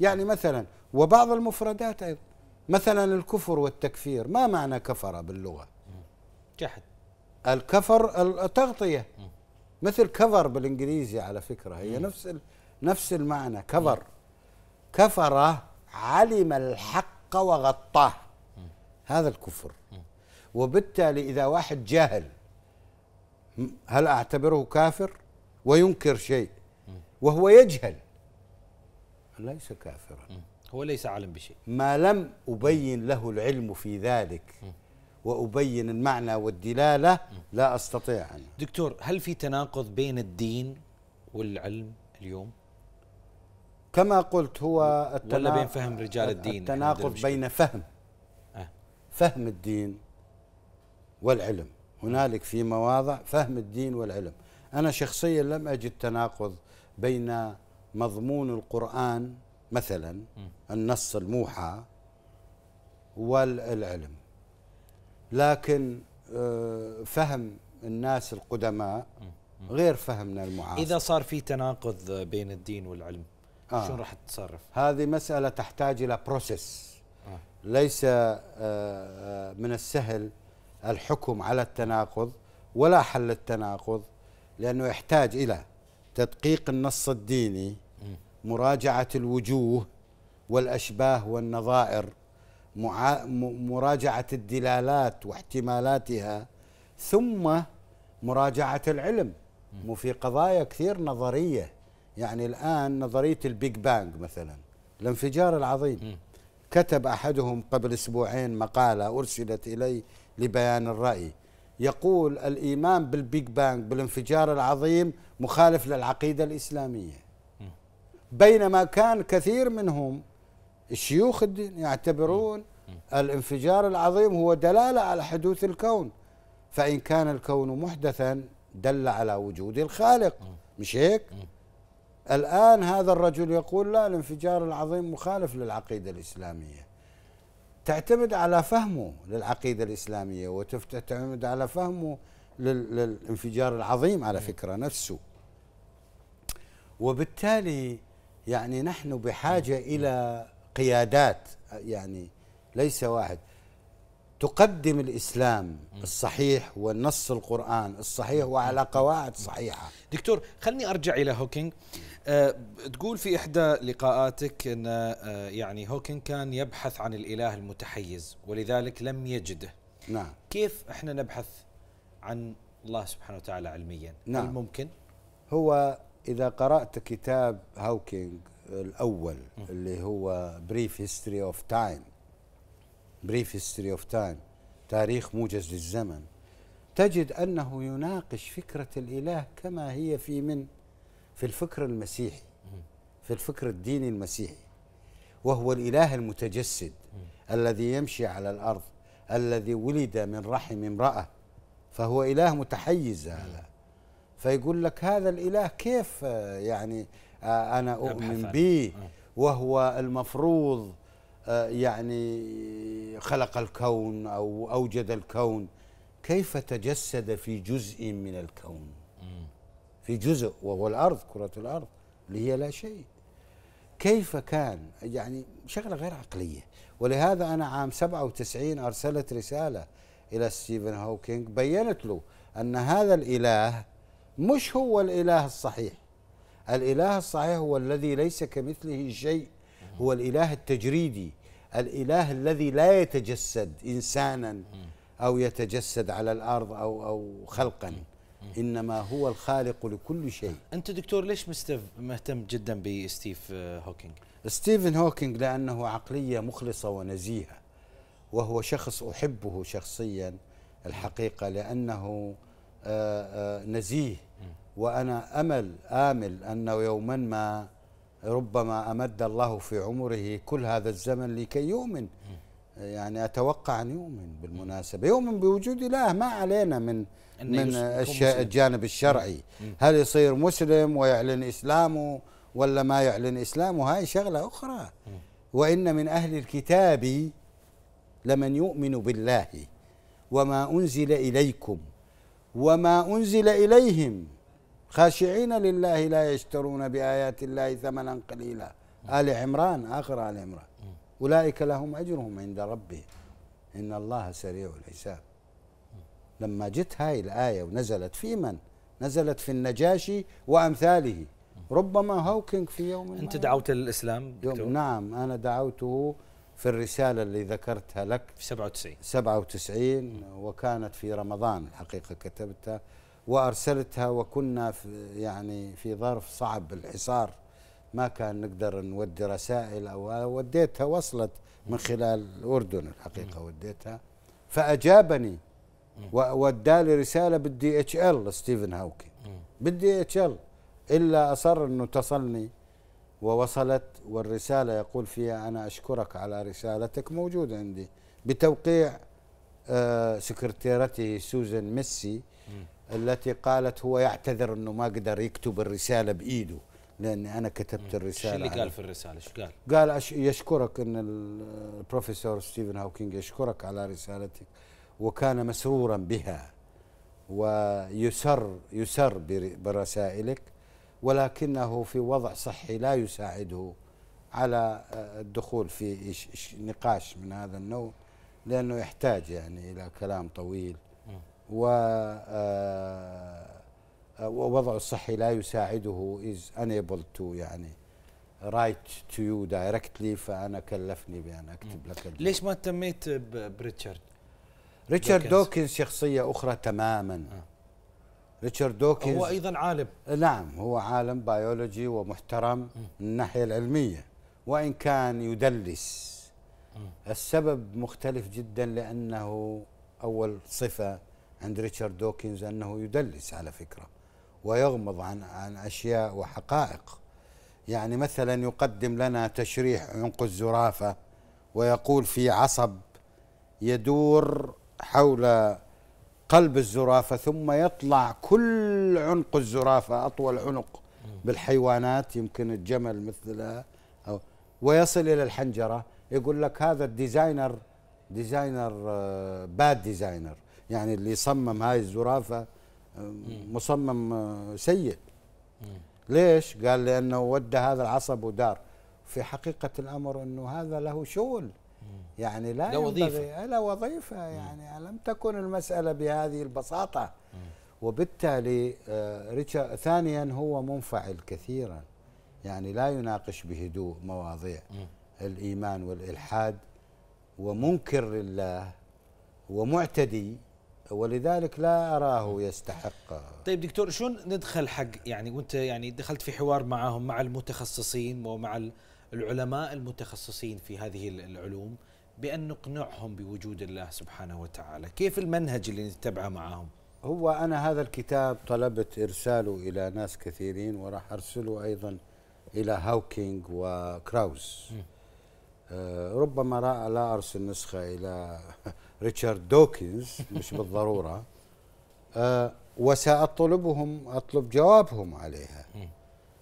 يعني مثلا وبعض المفردات أيضا مثلا الكفر والتكفير ما معنى كفر باللغة جحد الكفر التغطية مثل كفر بالإنجليزي على فكرة هي نفس نفس المعنى كفر كفر علم الحق وغطاه هذا الكفر وبالتالي إذا واحد جاهل هل أعتبره كافر وينكر شيء وهو يجهل ليس كافرا هو ليس عالم بشيء ما لم أبين له العلم في ذلك وأبين المعنى والدلالة لا أستطيع أن دكتور هل في تناقض بين الدين والعلم اليوم؟ كما قلت هو التناقض ولا بين فهم رجال الدين التناقض بين فهم أه. فهم الدين والعلم هنالك في مواضع فهم الدين والعلم أنا شخصيا لم أجد تناقض بين مضمون القرآن مثلا النص الموحى والعلم لكن آه، فهم الناس القدماء غير فهمنا المعاصر إذا صار في تناقض بين الدين والعلم آه. شلون راح تتصرف؟ هذه مسألة تحتاج إلى بروسيس آه. ليس آه، آه، من السهل الحكم على التناقض ولا حل التناقض لأنه يحتاج إلى تدقيق النص الديني مراجعة الوجوه والأشباه والنظائر مراجعة الدلالات واحتمالاتها ثم مراجعة العلم وفي قضايا كثير نظرية يعني الآن نظرية البيج بانج مثلا الانفجار العظيم كتب أحدهم قبل أسبوعين مقالة أرسلت إلي لبيان الرأي يقول الإيمان بالبيج بانج بالانفجار العظيم مخالف للعقيدة الإسلامية بينما كان كثير منهم الشيوخ الدين يعتبرون الانفجار العظيم هو دلالة على حدوث الكون فإن كان الكون محدثا دل على وجود الخالق مش هيك؟ الآن هذا الرجل يقول لا الانفجار العظيم مخالف للعقيدة الإسلامية تعتمد على فهمه للعقيدة الإسلامية وتعتمد على فهمه للانفجار العظيم على فكرة نفسه وبالتالي يعني نحن بحاجة إلى قيادات يعني ليس واحد تقدم الاسلام الصحيح والنص القران الصحيح وعلى قواعد صحيحه دكتور خلني ارجع الى هوكينج آه، تقول في إحدى لقاءاتك أن آه، يعني هوكن كان يبحث عن الإله المتحيز ولذلك لم يجده نعم كيف احنا نبحث عن الله سبحانه وتعالى علميا نعم هل ممكن؟ هو إذا قرأت كتاب هوكينج الأول اللي هو بريف هيستوري اوف تايم بريف هيستوري اوف تايم تاريخ موجز للزمن تجد أنه يناقش فكرة الإله كما هي في من في الفكر المسيحي في الفكر الديني المسيحي وهو الإله المتجسد الذي يمشي على الأرض الذي ولد من رحم امرأة فهو إله متحيز هذا فيقول لك هذا الإله كيف آه، يعني آه، أنا أؤمن به آه. وهو المفروض يعني خلق الكون أو أوجد الكون كيف تجسد في جزء من الكون في جزء وهو الارض كره الارض اللي هي لا شيء كيف كان يعني شغله غير عقليه ولهذا انا عام 97 ارسلت رساله الى ستيفن هوكينج بينت له ان هذا الاله مش هو الاله الصحيح الاله الصحيح هو الذي ليس كمثله شيء هو الاله التجريدي الاله الذي لا يتجسد انسانا او يتجسد على الارض او او خلقا انما هو الخالق لكل شيء انت دكتور ليش مستف مهتم جدا بستيف آه، هوكينج ستيفن هوكينج لانه عقليه مخلصه ونزيهه وهو شخص احبه شخصيا الحقيقه لانه آه، آه، نزيه وانا امل امل انه يوما ما ربما امد الله في عمره كل هذا الزمن لكي يؤمن يعني اتوقع ان يؤمن بالمناسبه يؤمن بوجود الله ما علينا من من الجانب الشرعي هل يصير مسلم ويعلن اسلامه ولا ما يعلن اسلامه هاي شغله اخرى وان من اهل الكتاب لمن يؤمن بالله وما انزل اليكم وما انزل اليهم خاشعين لله لا يشترون بايات الله ثمنا قليلا ال عمران اخر ال عمران أولئك لهم أجرهم عند ربهم إن الله سريع الحساب لما جت هاي الآية ونزلت في من؟ نزلت في النجاشي وأمثاله ربما هوكينج في يوم أنت دعوت للإسلام يوم نعم أنا دعوته في الرسالة اللي ذكرتها لك في 97 97 وكانت في رمضان الحقيقة كتبتها وأرسلتها وكنا في يعني في ظرف صعب الحصار ما كان نقدر نودي رسائل أو وديتها وصلت من خلال الأردن الحقيقة وديتها فأجابني وادالي رسالة بالدي اتش ال ستيفن هاوكي بالدي اتش ال إلا أصر أنه تصلني ووصلت والرسالة يقول فيها أنا أشكرك على رسالتك موجودة عندي بتوقيع آه، سكرتيرته سوزن ميسي التي قالت هو يعتذر أنه ما قدر يكتب الرسالة بإيده لاني انا كتبت الرساله شو اللي قال في الرساله شو قال؟ قال يشكرك ان البروفيسور ستيفن هوكينج يشكرك على رسالتك وكان مسرورا بها ويسر يسر برسائلك ولكنه في وضع صحي لا يساعده على آه، الدخول في نقاش من هذا النوع لانه يحتاج يعني الى كلام طويل و آه، ووضعه الصحي لا يساعده is unable to يعني write to you directly فأنا كلفني بأن أكتب لك الجميل. ليش ما اهتميت بريتشارد؟ ريتشارد دوكنز شخصية أخرى تماما آه. ريتشارد دوكنز هو أيضا عالم آه، نعم هو عالم بيولوجي ومحترم م. من الناحية العلمية وإن كان يدلس م. السبب مختلف جدا لأنه أول صفة عند ريتشارد دوكنز أنه يدلس على فكرة ويغمض عن عن اشياء وحقائق يعني مثلا يقدم لنا تشريح عنق الزرافه ويقول في عصب يدور حول قلب الزرافه ثم يطلع كل عنق الزرافه اطول عنق بالحيوانات يمكن الجمل مثلها أو ويصل الى الحنجره يقول لك هذا الديزاينر ديزاينر باد آه، ديزاينر يعني اللي صمم هاي الزرافه مصمم آه، سيء ليش؟ قال لأنه ودى هذا العصب ودار في حقيقة الأمر أنه هذا له شغل يعني لا, له وظيفة لا وظيفة يعني لم تكن المسألة بهذه البساطة وبالتالي آه، ريتشارد ثانيا هو منفعل كثيرا يعني لا يناقش بهدوء مواضيع الإيمان والإلحاد ومنكر لله ومعتدي ولذلك لا اراه يستحق طيب دكتور شلون ندخل حق يعني وانت يعني دخلت في حوار معهم مع المتخصصين ومع العلماء المتخصصين في هذه العلوم بان نقنعهم بوجود الله سبحانه وتعالى، كيف المنهج اللي نتبعه معهم؟ هو انا هذا الكتاب طلبت ارساله الى ناس كثيرين وراح ارسله ايضا الى هاوكينج وكراوز آه ربما لا ارسل نسخه الى ريتشارد دوكنز مش بالضروره آه وساطلبهم اطلب جوابهم عليها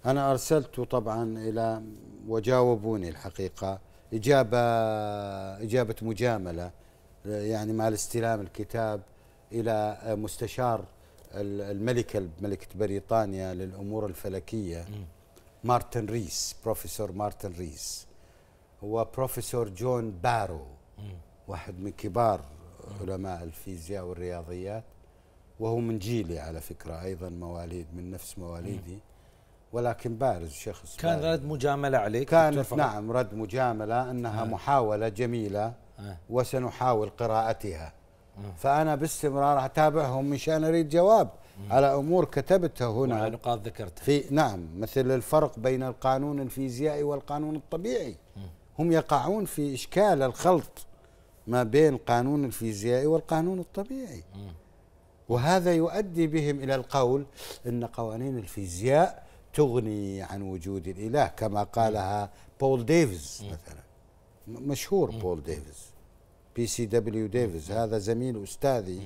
انا ارسلت طبعا الى وجاوبوني الحقيقه اجابه اجابه مجامله يعني مع استلام الكتاب الى مستشار الملكه ملكه بريطانيا للامور الفلكيه مارتن ريس بروفيسور مارتن ريس وبروفيسور جون بارو واحد من كبار علماء الفيزياء والرياضيات وهو من جيلي على فكرة أيضا مواليد من نفس مواليدي ولكن بارز شخص كان بارز. رد مجاملة عليك كان نعم رد مجاملة أنها آه. محاولة جميلة آه. وسنحاول قراءتها آه. فأنا باستمرار أتابعهم مشان أريد جواب آه. على أمور كتبتها هنا نقاط ذكرتها في نعم مثل الفرق بين القانون الفيزيائي والقانون الطبيعي آه. هم يقعون في إشكال الخلط ما بين قانون الفيزيائي والقانون الطبيعي وهذا يؤدي بهم إلى القول أن قوانين الفيزياء تغني عن وجود الإله كما قالها بول ديفيز مثلا مشهور بول ديفيز بي سي دبليو ديفيز هذا زميل أستاذي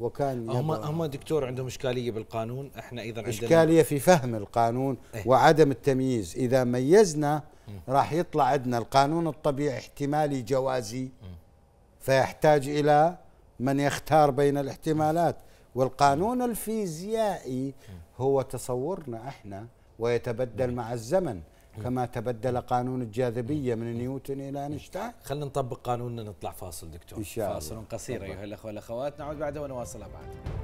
وكان هم هم دكتور عندهم اشكاليه بالقانون احنا ايضا عندنا اشكاليه في فهم القانون إيه. وعدم التمييز اذا ميزنا راح يطلع عندنا القانون الطبيعي احتمالي جوازي فيحتاج إلى من يختار بين الاحتمالات والقانون الفيزيائي هو تصورنا احنا ويتبدل مع الزمن كما تبدل قانون الجاذبية من نيوتن إلى أينشتاين خلينا نطبق قانوننا نطلع فاصل دكتور إن شاء الله. فاصل قصير أيها الأخوة والأخوات نعود بعده ونواصلها بعد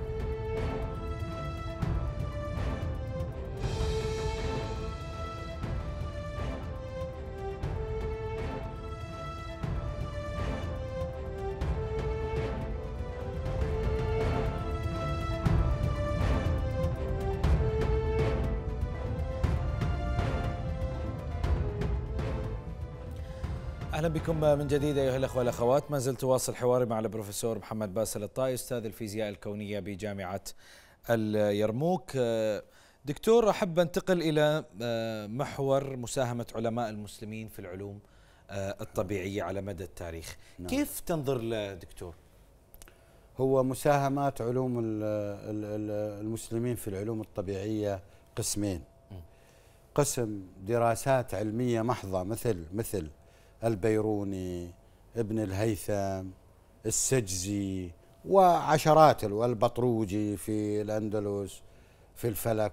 اهلا بكم من جديد ايها الاخوه والاخوات ما زلت واصل حواري مع البروفيسور محمد باسل الطائي استاذ الفيزياء الكونيه بجامعه اليرموك دكتور احب انتقل الى آه، محور مساهمه علماء المسلمين في العلوم آه، الطبيعيه على مدى التاريخ نعم. كيف تنظر له دكتور هو مساهمات علوم المسلمين في العلوم الطبيعيه قسمين قسم دراسات علميه محضه مثل مثل البيروني ابن الهيثم السجزي وعشرات والبطروجي في الأندلس في الفلك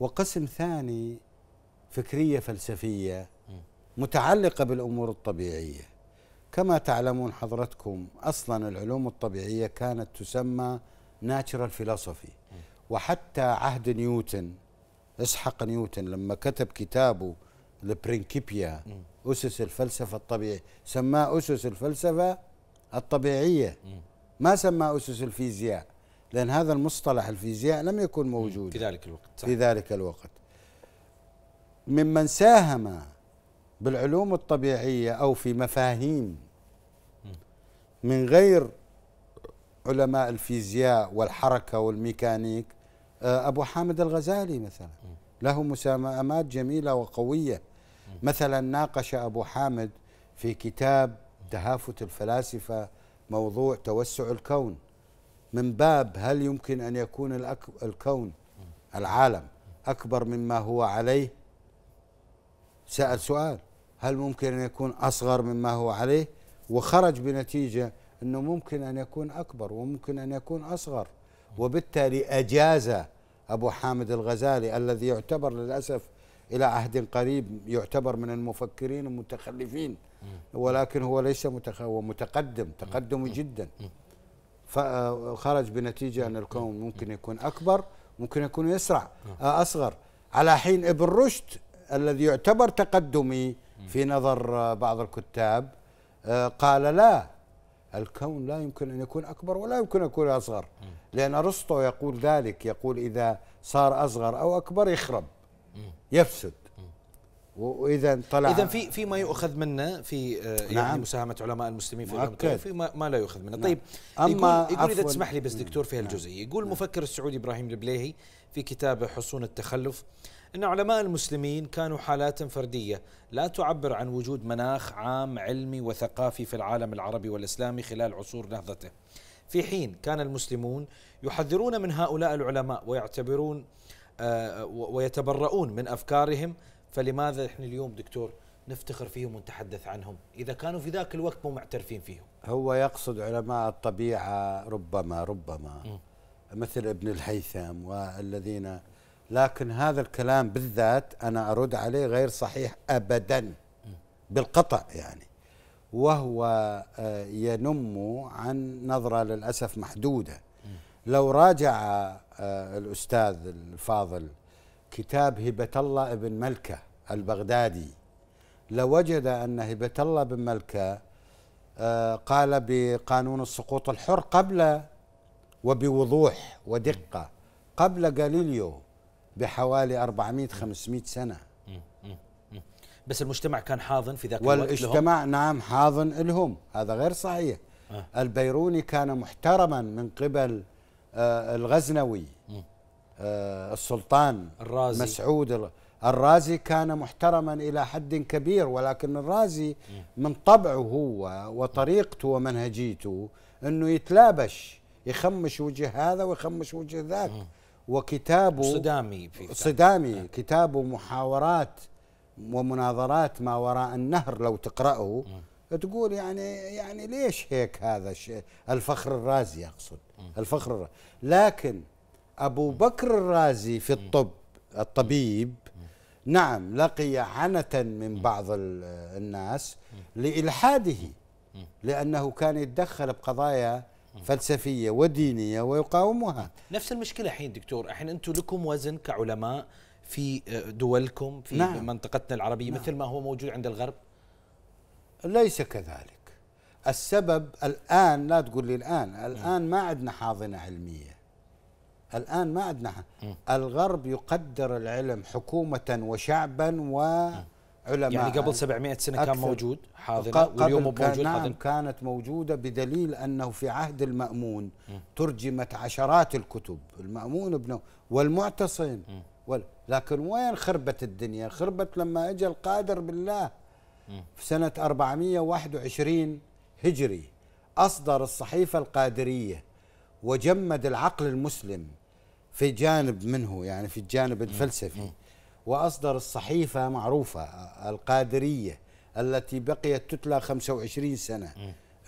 وقسم ثاني فكرية فلسفية متعلقة بالأمور الطبيعية كما تعلمون حضرتكم أصلا العلوم الطبيعية كانت تسمى ناتشرال فيلوسوفي وحتى عهد نيوتن اسحق نيوتن لما كتب كتابه البرينكيبيا أسس الفلسفة الطبيعية سماه أسس الفلسفة الطبيعية ما سماه أسس الفيزياء لأن هذا المصطلح الفيزياء لم يكن موجودا في ذلك الوقت صح. في ذلك الوقت ممن ساهم بالعلوم الطبيعية أو في مفاهيم من غير علماء الفيزياء والحركة والميكانيك آه، أبو حامد الغزالي مثلا له مساهمات جميلة وقوية مثلا ناقش أبو حامد في كتاب تهافت الفلاسفة موضوع توسع الكون من باب هل يمكن أن يكون الكون العالم أكبر مما هو عليه سأل سؤال هل ممكن أن يكون أصغر مما هو عليه وخرج بنتيجة أنه ممكن أن يكون أكبر وممكن أن يكون أصغر وبالتالي أجاز أبو حامد الغزالي الذي يعتبر للأسف إلى عهد قريب يعتبر من المفكرين المتخلفين ولكن هو ليس متخ... هو متقدم تقدم جدا فخرج بنتيجة أن الكون ممكن يكون أكبر ممكن يكون يسرع آه، أصغر على حين ابن رشد الذي يعتبر تقدمي في نظر بعض الكتاب آه، قال لا الكون لا يمكن أن يكون أكبر ولا يمكن أن يكون أصغر لأن أرسطو يقول ذلك يقول إذا صار أصغر أو أكبر يخرب يفسد واذا طلع اذا في في ما يؤخذ منه في آه، يعني نعم مساهمه علماء المسلمين في العلم في ما, ما لا يؤخذ منه نعم طيب اما يقول, يقول اذا تسمح لي بس دكتور في هالجزئيه نعم. يقول المفكر نعم. السعودي ابراهيم البليهي في كتابه حصون التخلف أن علماء المسلمين كانوا حالات فردية لا تعبر عن وجود مناخ عام علمي وثقافي في العالم العربي والإسلامي خلال عصور نهضته في حين كان المسلمون يحذرون من هؤلاء العلماء ويعتبرون آه، ويتبرؤون من أفكارهم فلماذا احنا اليوم دكتور نفتخر فيهم ونتحدث عنهم إذا كانوا في ذاك الوقت مو معترفين فيهم هو يقصد علماء الطبيعة ربما ربما م. مثل ابن الهيثم والذين لكن هذا الكلام بالذات أنا أرد عليه غير صحيح أبدا بالقطع يعني وهو آه، ينم عن نظرة للأسف محدودة لو راجع آه، الأستاذ الفاضل كتاب هبة الله ابن ملكة البغدادي لوجد أن هبة الله ابن ملكة آه، قال بقانون السقوط الحر قبل وبوضوح ودقة قبل غاليليو بحوالي 400 500 سنه بس المجتمع كان حاضن في ذاك الوقت والمجتمع نعم حاضن لهم هذا غير صحيح أه. البيروني كان محترما من قبل آه الغزنوي آه السلطان الرازي مسعود الرازي كان محترما الى حد كبير ولكن الرازي من طبعه هو وطريقته ومنهجيته انه يتلابش يخمش وجه هذا ويخمش وجه ذاك وكتابه صدامي في صدامي آه. كتابه محاورات ومناظرات ما وراء النهر لو تقرأه م. نعم. تقول يعني يعني ليش هيك هذا الشيء الفخر الرازي أقصد نعم. الفخر الرازي لكن أبو بكر الرازي في الطب الطبيب نعم لقي عنة من بعض الناس لإلحاده لأنه كان يتدخل بقضايا فلسفيه ودينيه ويقاومها نفس المشكله الحين دكتور الحين انتم لكم وزن كعلماء في آه، دولكم في نعم. منطقتنا العربيه نعم. مثل ما هو موجود عند الغرب ليس كذلك السبب الان لا تقول لي الان الان م. ما عندنا حاضنه علميه الان ما عندنا الغرب يقدر العلم حكومه وشعبا و م. علماء يعني قبل 700 سنه كان موجود حاضنه واليوم موجود كان نعم كانت موجوده بدليل انه في عهد المامون م. ترجمت عشرات الكتب المامون ابنه والمعتصم لكن وين خربت الدنيا خربت لما اجى القادر بالله في سنه 421 هجري اصدر الصحيفه القادريه وجمد العقل المسلم في جانب منه يعني في الجانب الفلسفي وأصدر الصحيفة معروفة القادرية التي بقيت تتلى 25 سنة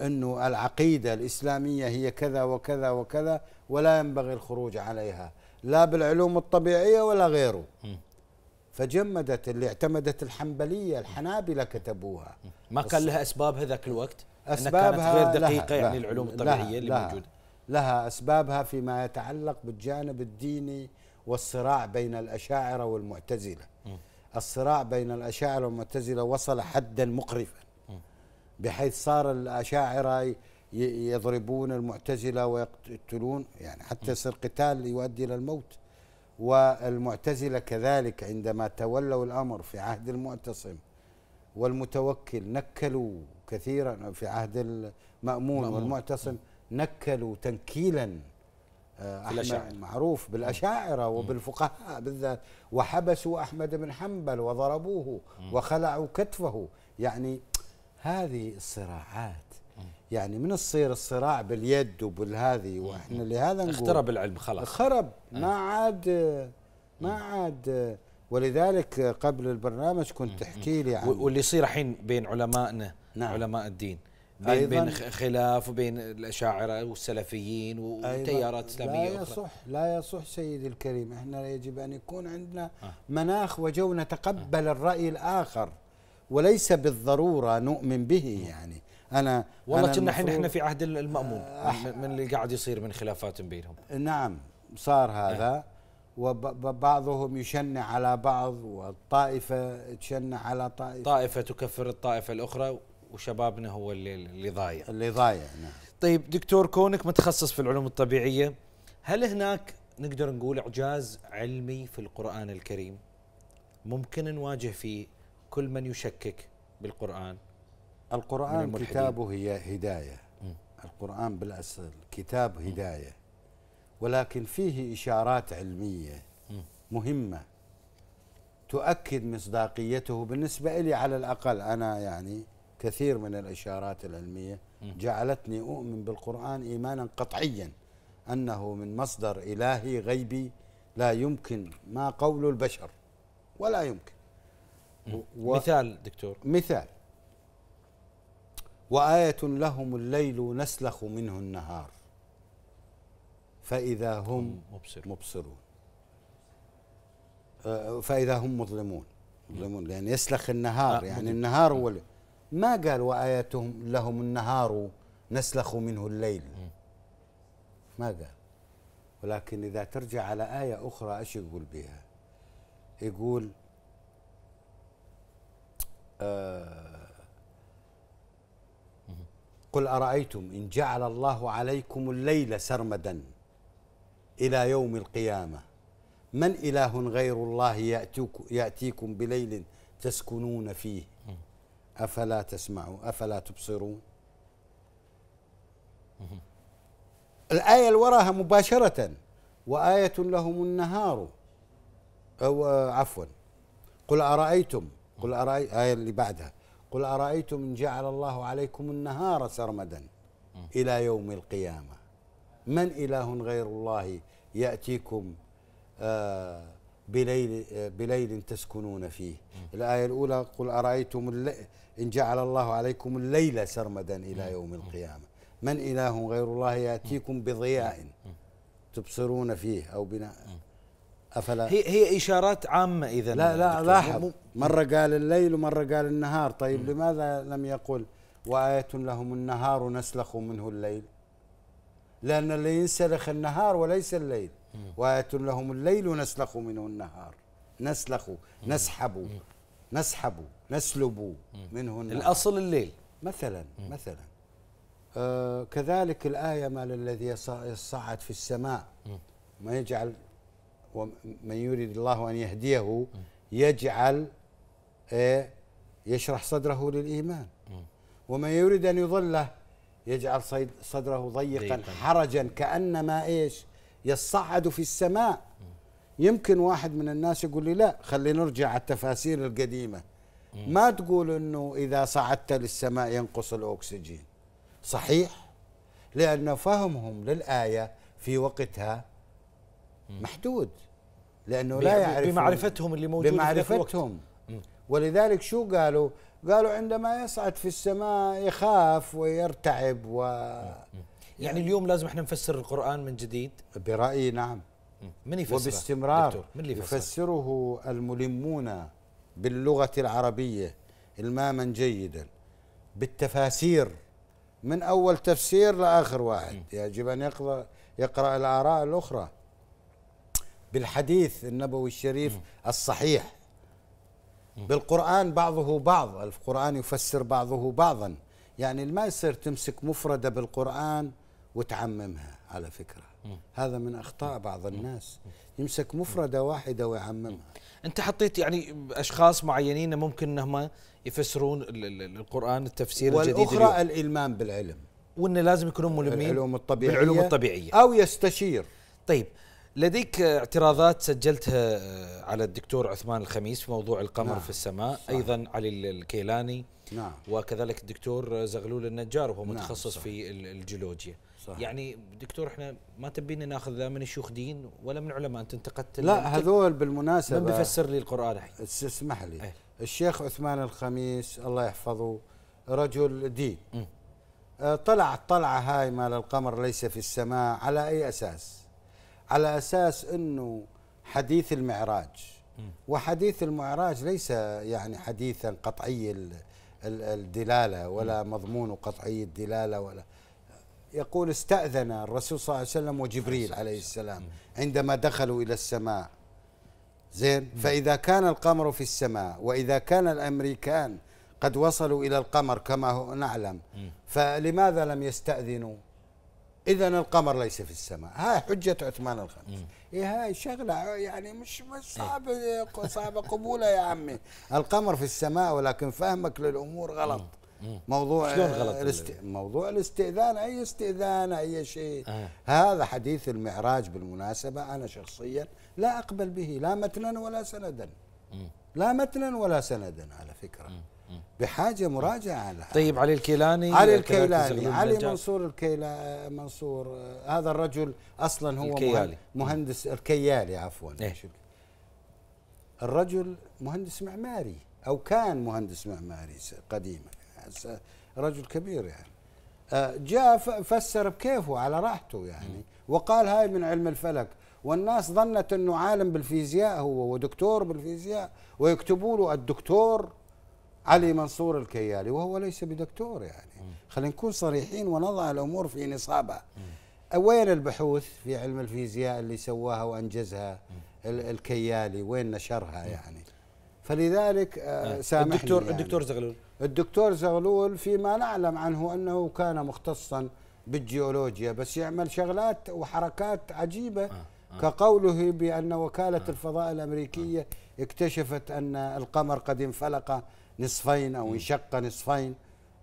أنه العقيدة الإسلامية هي كذا وكذا وكذا ولا ينبغي الخروج عليها لا بالعلوم الطبيعية ولا غيره فجمدت اللي اعتمدت الحنبلية الحنابلة كتبوها ما كان لها أسباب هذاك الوقت أسبابها كانت غير دقيقة لها يعني العلوم الطبيعية لها اللي موجودة لها أسبابها فيما يتعلق بالجانب الديني والصراع بين الأشاعرة والمعتزلة الصراع بين الأشاعرة والمعتزلة وصل حدا مقرفا بحيث صار الأشاعرة يضربون المعتزلة ويقتلون يعني حتى يصير قتال يؤدي إلى الموت والمعتزلة كذلك عندما تولوا الأمر في عهد المعتصم والمتوكل نكلوا كثيرا في عهد المأمون والمعتصم نكلوا تنكيلا آه، أحمد معروف بالأشاعرة وبالفقهاء بالذات وحبسوا أحمد بن حنبل وضربوه وخلعوا كتفه يعني هذه الصراعات يعني من الصير الصراع باليد وبالهذه واحنا لهذا نقول اخترب العلم خلاص خرب ما عاد ما عاد ولذلك قبل البرنامج كنت تحكي لي عن واللي يصير الحين بين علمائنا نعم. علماء الدين بين, بين خلاف وبين الأشاعرة والسلفيين وتيارات إسلامية لا يصح لا يصح سيدي الكريم احنا يجب أن يكون عندنا آه. مناخ وجو نتقبل آه. الرأي الآخر وليس بالضرورة نؤمن به آه. يعني أنا والله كنا الحين احنا في عهد المأمون من اللي قاعد يصير من خلافات بينهم نعم صار هذا وبعضهم يشنع على بعض والطائفة تشنع على طائفة طائفة تكفر الطائفة الأخرى وشبابنا هو اللي, اللي ضايع اللي ضايع نعم طيب دكتور كونك متخصص في العلوم الطبيعيه هل هناك نقدر نقول اعجاز علمي في القران الكريم ممكن نواجه فيه كل من يشكك بالقران القران كتابه هي هدايه م. القران بالاصل كتاب هدايه ولكن فيه اشارات علميه مهمه تؤكد مصداقيته بالنسبه لي على الاقل انا يعني كثير من الإشارات العلمية جعلتني أؤمن بالقرآن إيمانا قطعيا أنه من مصدر إلهي غيبي لا يمكن ما قول البشر ولا يمكن و مثال دكتور مثال وآية لهم الليل نسلخ منه النهار فإذا هم مبصر مبصرون أه، فإذا هم مظلمون مظلمون لأن يسلخ النهار آه، يعني النهار هو آه. ما قال وآياتهم لهم النهار نسلخ منه الليل ما قال ولكن إذا ترجع على آية أخرى إيش يقول بها يقول آه قل أرأيتم إن جعل الله عليكم الليل سرمدا إلى يوم القيامة من إله غير الله يأتيكم بليل تسكنون فيه أفلا تسمعوا أفلا تبصرون الآية اللي وراها مباشرة وآية لهم النهار أو عفوا قل أرأيتم قل أرأي آية اللي بعدها قل أرأيتم إن جعل الله عليكم النهار سرمدا إلى يوم القيامة من إله غير الله يأتيكم آه بليل, بليل تسكنون فيه الآية الأولى قل أرأيتم إن جعل الله عليكم الليل سرمدا إلى يوم القيامة من إله غير الله يأتيكم بضياء تبصرون فيه أو بناء أفلا هي هي إشارات عامة إذا لا لا لاحظ مرة قال الليل ومرة قال النهار طيب لماذا لم يقل وآية لهم النهار نسلخ منه الليل لأن اللي ينسلخ النهار وليس الليل وآية لهم الليل نسلخ منه النهار نسلخ نسحب نسحب نسلب منه النهار الأصل الليل مثلا مثلا آه كذلك الآية مال الذي يصعد في السماء ما يجعل ومن يريد الله أن يهديه يجعل إيه يشرح صدره للإيمان ومن يريد أن يضله يجعل صدره ضيقا حرجا كأنما إيش يصعد في السماء يمكن واحد من الناس يقول لي لا خلينا نرجع على التفاسير القديمة ما تقول أنه إذا صعدت للسماء ينقص الأكسجين صحيح لأن فهمهم للآية في وقتها محدود لأنه لا يعرفون بمعرفتهم اللي موجودة بمعرفتهم ولذلك شو قالوا قالوا عندما يصعد في السماء يخاف ويرتعب و يعني اليوم لازم احنا نفسر القرآن من جديد برأيي نعم من يفسره وباستمرار من اللي يفسره الملمون باللغة العربية الماما جيدا بالتفاسير من أول تفسير لآخر واحد يجب أن يقرأ, يقرأ الآراء الأخرى بالحديث النبوي الشريف الصحيح بالقرآن بعضه بعض القرآن يفسر بعضه بعضا يعني ما يصير تمسك مفردة بالقرآن وتعممها على فكرة هذا من أخطاء بعض الناس يمسك مفردة واحدة ويعممها أنت حطيت يعني أشخاص معينين ممكن أنهم يفسرون القرآن التفسير الجديد والأخرى الإلمام بالعلم وأن لازم يكونوا ملمين بالعلوم الطبيعية, بالعلوم الطبيعية أو يستشير طيب لديك اعتراضات سجلتها آه، على الدكتور عثمان الخميس في موضوع القمر نعم في السماء صح. ايضا علي الكيلاني نعم وكذلك الدكتور زغلول النجار وهو نعم متخصص صح. في الجيولوجيا صح. يعني دكتور احنا ما تبينا ناخذ لا من الشيوخ دين ولا من علماء انت انتقدت لا هذول بالمناسبه من بيفسر لي القران الحين اسمح لي أيه. الشيخ عثمان الخميس الله يحفظه رجل دين آه، طلع الطلعه هاي مال القمر ليس في السماء على اي اساس؟ على اساس انه حديث المعراج وحديث المعراج ليس يعني حديثا قطعي الدلاله ولا مضمون قطعي الدلاله ولا يقول استأذن الرسول صلى الله عليه وسلم وجبريل عليه السلام عندما دخلوا إلى السماء زين فإذا كان القمر في السماء وإذا كان الأمريكان قد وصلوا إلى القمر كما هو نعلم فلماذا لم يستأذنوا إذا القمر ليس في السماء هاي حجة عثمان الخليفة إيه هاي شغلة يعني مش, مش صعبة قبولة قبولها يا عمي القمر في السماء ولكن فهمك للأمور غلط موضوع شلون غلط الاست... موضوع الاستئذان اي استئذان اي شيء آه. هذا حديث المعراج بالمناسبه انا شخصيا لا اقبل به لا متنا ولا سندا مم. لا متنا ولا سندا على فكره مم. بحاجه مراجعه على طيب علي الكيلاني علي الكيلاني علي منصور الكيلا منصور آه، هذا الرجل اصلا هو الكيالي. مهندس الكيالي عفوا إيه؟ الرجل مهندس معماري او كان مهندس معماري قديما آه، رجل كبير يعني آه، جاء فسر بكيفه على راحته يعني وقال هاي من علم الفلك والناس ظنت انه عالم بالفيزياء هو ودكتور بالفيزياء ويكتبوا له الدكتور علي منصور الكيالي وهو ليس بدكتور يعني خلينا نكون صريحين ونضع الامور في نصابها آه، وين البحوث في علم الفيزياء اللي سواها وانجزها الكيالي وين نشرها يعني فلذلك سامحني الدكتور يعني الدكتور زغلول الدكتور زغلول فيما نعلم عنه أنه كان مختصا بالجيولوجيا بس يعمل شغلات وحركات عجيبة آه. آه. كقوله بأن وكالة آه. الفضاء الأمريكية آه. اكتشفت أن القمر قد انفلق نصفين أو انشق نصفين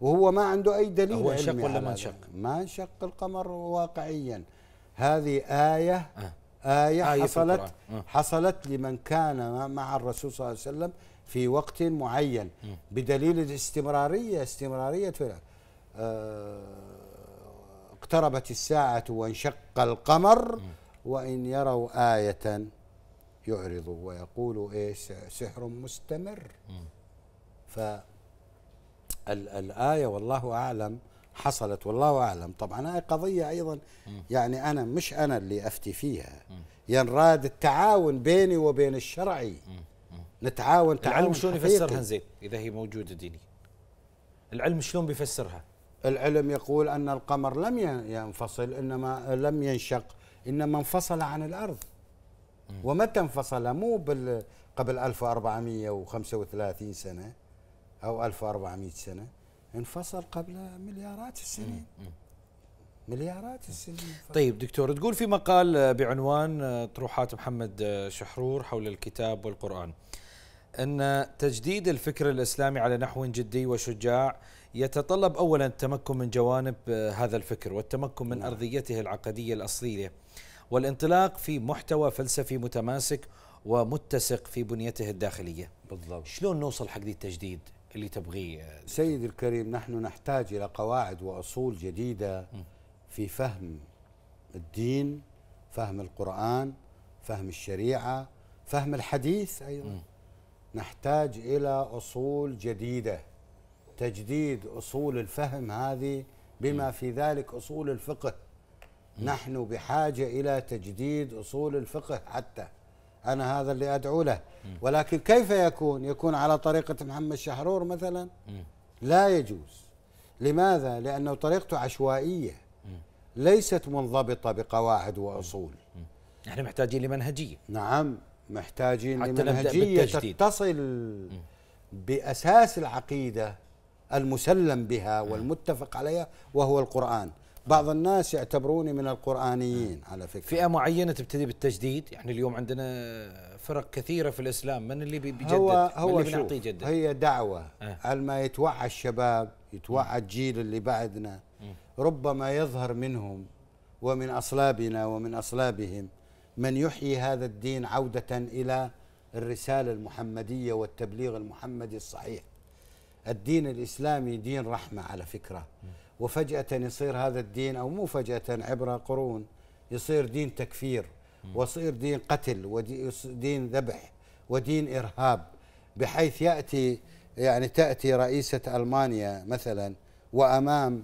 وهو ما عنده أي دليل هو انشق ولا ما انشق؟ ما انشق القمر واقعيا هذه آية آه. آية, آية حصلت آه. حصلت لمن كان مع الرسول صلى الله عليه وسلم في وقت معين بدليل الاستمرارية استمرارية فلان آه، اقتربت الساعة وانشق القمر وإن يروا آية يعرضوا ويقولوا إيه سحر مستمر فالآية والله أعلم حصلت والله أعلم طبعا هاي قضية أيضا يعني أنا مش أنا اللي أفتي فيها ينراد التعاون بيني وبين الشرعي نتعاون تعاون العلم شلون يفسرها زين اذا هي موجوده ديني العلم شلون بيفسرها العلم يقول ان القمر لم ينفصل انما لم ينشق انما انفصل عن الارض ومتى انفصل مو بال قبل 1435 سنه او 1400 سنه انفصل قبل مليارات السنين مليارات السنين طيب دكتور تقول في مقال بعنوان آه، طروحات محمد آه، شحرور حول الكتاب والقرآن أن تجديد الفكر الإسلامي على نحو جدي وشجاع يتطلب أولا التمكن من جوانب آه، هذا الفكر والتمكن من نعم. أرضيته العقدية الأصيلة والانطلاق في محتوى فلسفي متماسك ومتسق في بنيته الداخلية بالضبط شلون نوصل حق التجديد اللي تبغيه سيد الكريم نحن نحتاج إلى قواعد وأصول جديدة في فهم الدين فهم القرآن فهم الشريعة فهم الحديث أيضا أيوة. نحتاج الى اصول جديده تجديد اصول الفهم هذه بما في ذلك اصول الفقه نحن بحاجه الى تجديد اصول الفقه حتى انا هذا اللي ادعو له ولكن كيف يكون؟ يكون على طريقه محمد شحرور مثلا لا يجوز لماذا؟ لانه طريقته عشوائيه ليست منضبطه بقواعد واصول نحن محتاجين لمنهجيه نعم محتاجين حتى لمنهجية تتصل بأساس العقيدة المسلم بها والمتفق عليها وهو القرآن بعض الناس يعتبروني من القرآنيين على فكرة فئة معينة تبتدي بالتجديد يعني اليوم عندنا فرق كثيرة في الإسلام من اللي بيجدد هو, هو من اللي بنعطيه جدد هي دعوة أه. على ما يتوعى الشباب يتوعى الجيل اللي بعدنا ربما يظهر منهم ومن أصلابنا ومن أصلابهم من يحيي هذا الدين عودة إلى الرسالة المحمدية والتبليغ المحمدي الصحيح الدين الإسلامي دين رحمة على فكرة وفجأة يصير هذا الدين أو مو فجأة عبر قرون يصير دين تكفير ويصير دين قتل ودين ذبح ودين إرهاب بحيث يأتي يعني تأتي رئيسة ألمانيا مثلا وأمام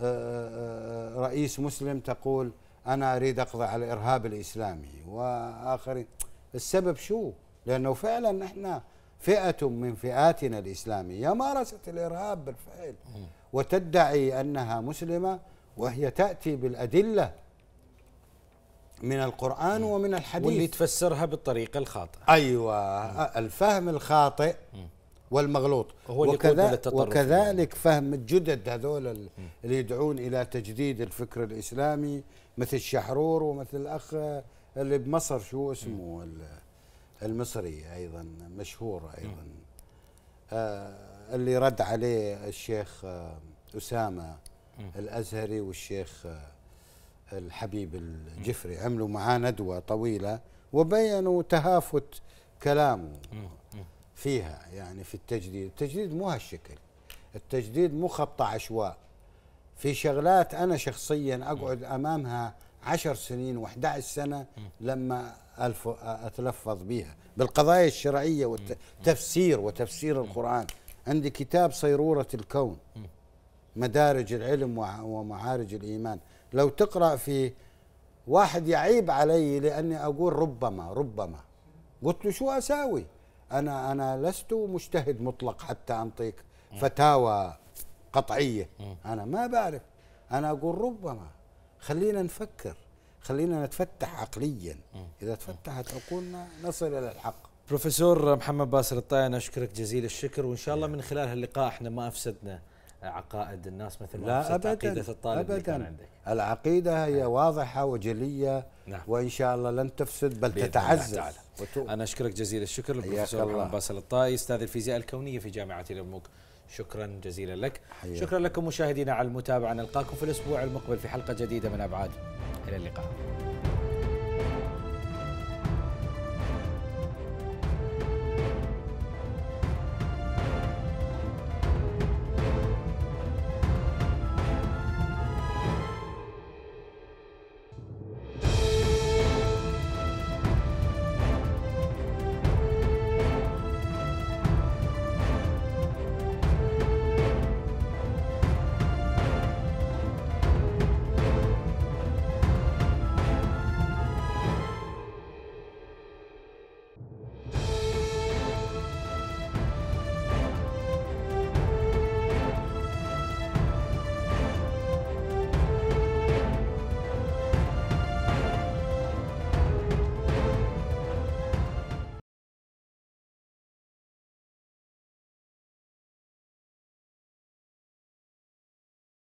آه، آه، آه، رئيس مسلم تقول انا اريد اقضي على الارهاب الاسلامي واخرين السبب شو؟ لانه فعلا نحن فئه من فئاتنا الاسلاميه مارست الارهاب بالفعل وتدعي انها مسلمه وهي تاتي بالادله من القرآن ومن الحديث واللي تفسرها بالطريقة الخاطئة أيوة الفهم الخاطئ والمغلوط هو اللي وكذا وكذلك فهم الجدد هذول اللي يدعون إلى تجديد الفكر الإسلامي مثل شحرور ومثل الاخ اللي بمصر شو اسمه المصري ايضا مشهور ايضا آه اللي رد عليه الشيخ آه اسامه الازهري والشيخ آه الحبيب الجفري عملوا معاه ندوه طويله وبينوا تهافت كلامه فيها يعني في التجديد التجديد مو هالشكل التجديد مو خبطه عشواء في شغلات أنا شخصيا أقعد أمامها عشر سنين و11 سنة لما أتلفظ بها بالقضايا الشرعية والتفسير وتفسير القرآن عندي كتاب صيرورة الكون مدارج العلم ومعارج الإيمان لو تقرأ في واحد يعيب علي لأني أقول ربما ربما قلت له شو أساوي أنا أنا لست مجتهد مطلق حتى أنطيك فتاوى قطعيه انا ما بعرف انا اقول ربما خلينا نفكر خلينا نتفتح عقليا اذا تفتحت عقولنا نصل الى الحق بروفيسور محمد باسل الطايان اشكرك جزيل الشكر وان شاء الله نعم. من خلال هاللقاء احنا ما افسدنا عقائد الناس مثل ما افسدت عقيده الطالب أبداً اللي كان عندك العقيده هي نعم. واضحه وجليه نعم. وان شاء الله لن تفسد بل تتعزز انا اشكرك جزيل الشكر البروفيسور محمد باسل الطائي استاذ الفيزياء الكونيه في جامعه اليرموك شكرا جزيلا لك حياتي. شكرا لكم مشاهدينا على المتابعة نلقاكم في الأسبوع المقبل في حلقة جديدة من أبعاد إلى اللقاء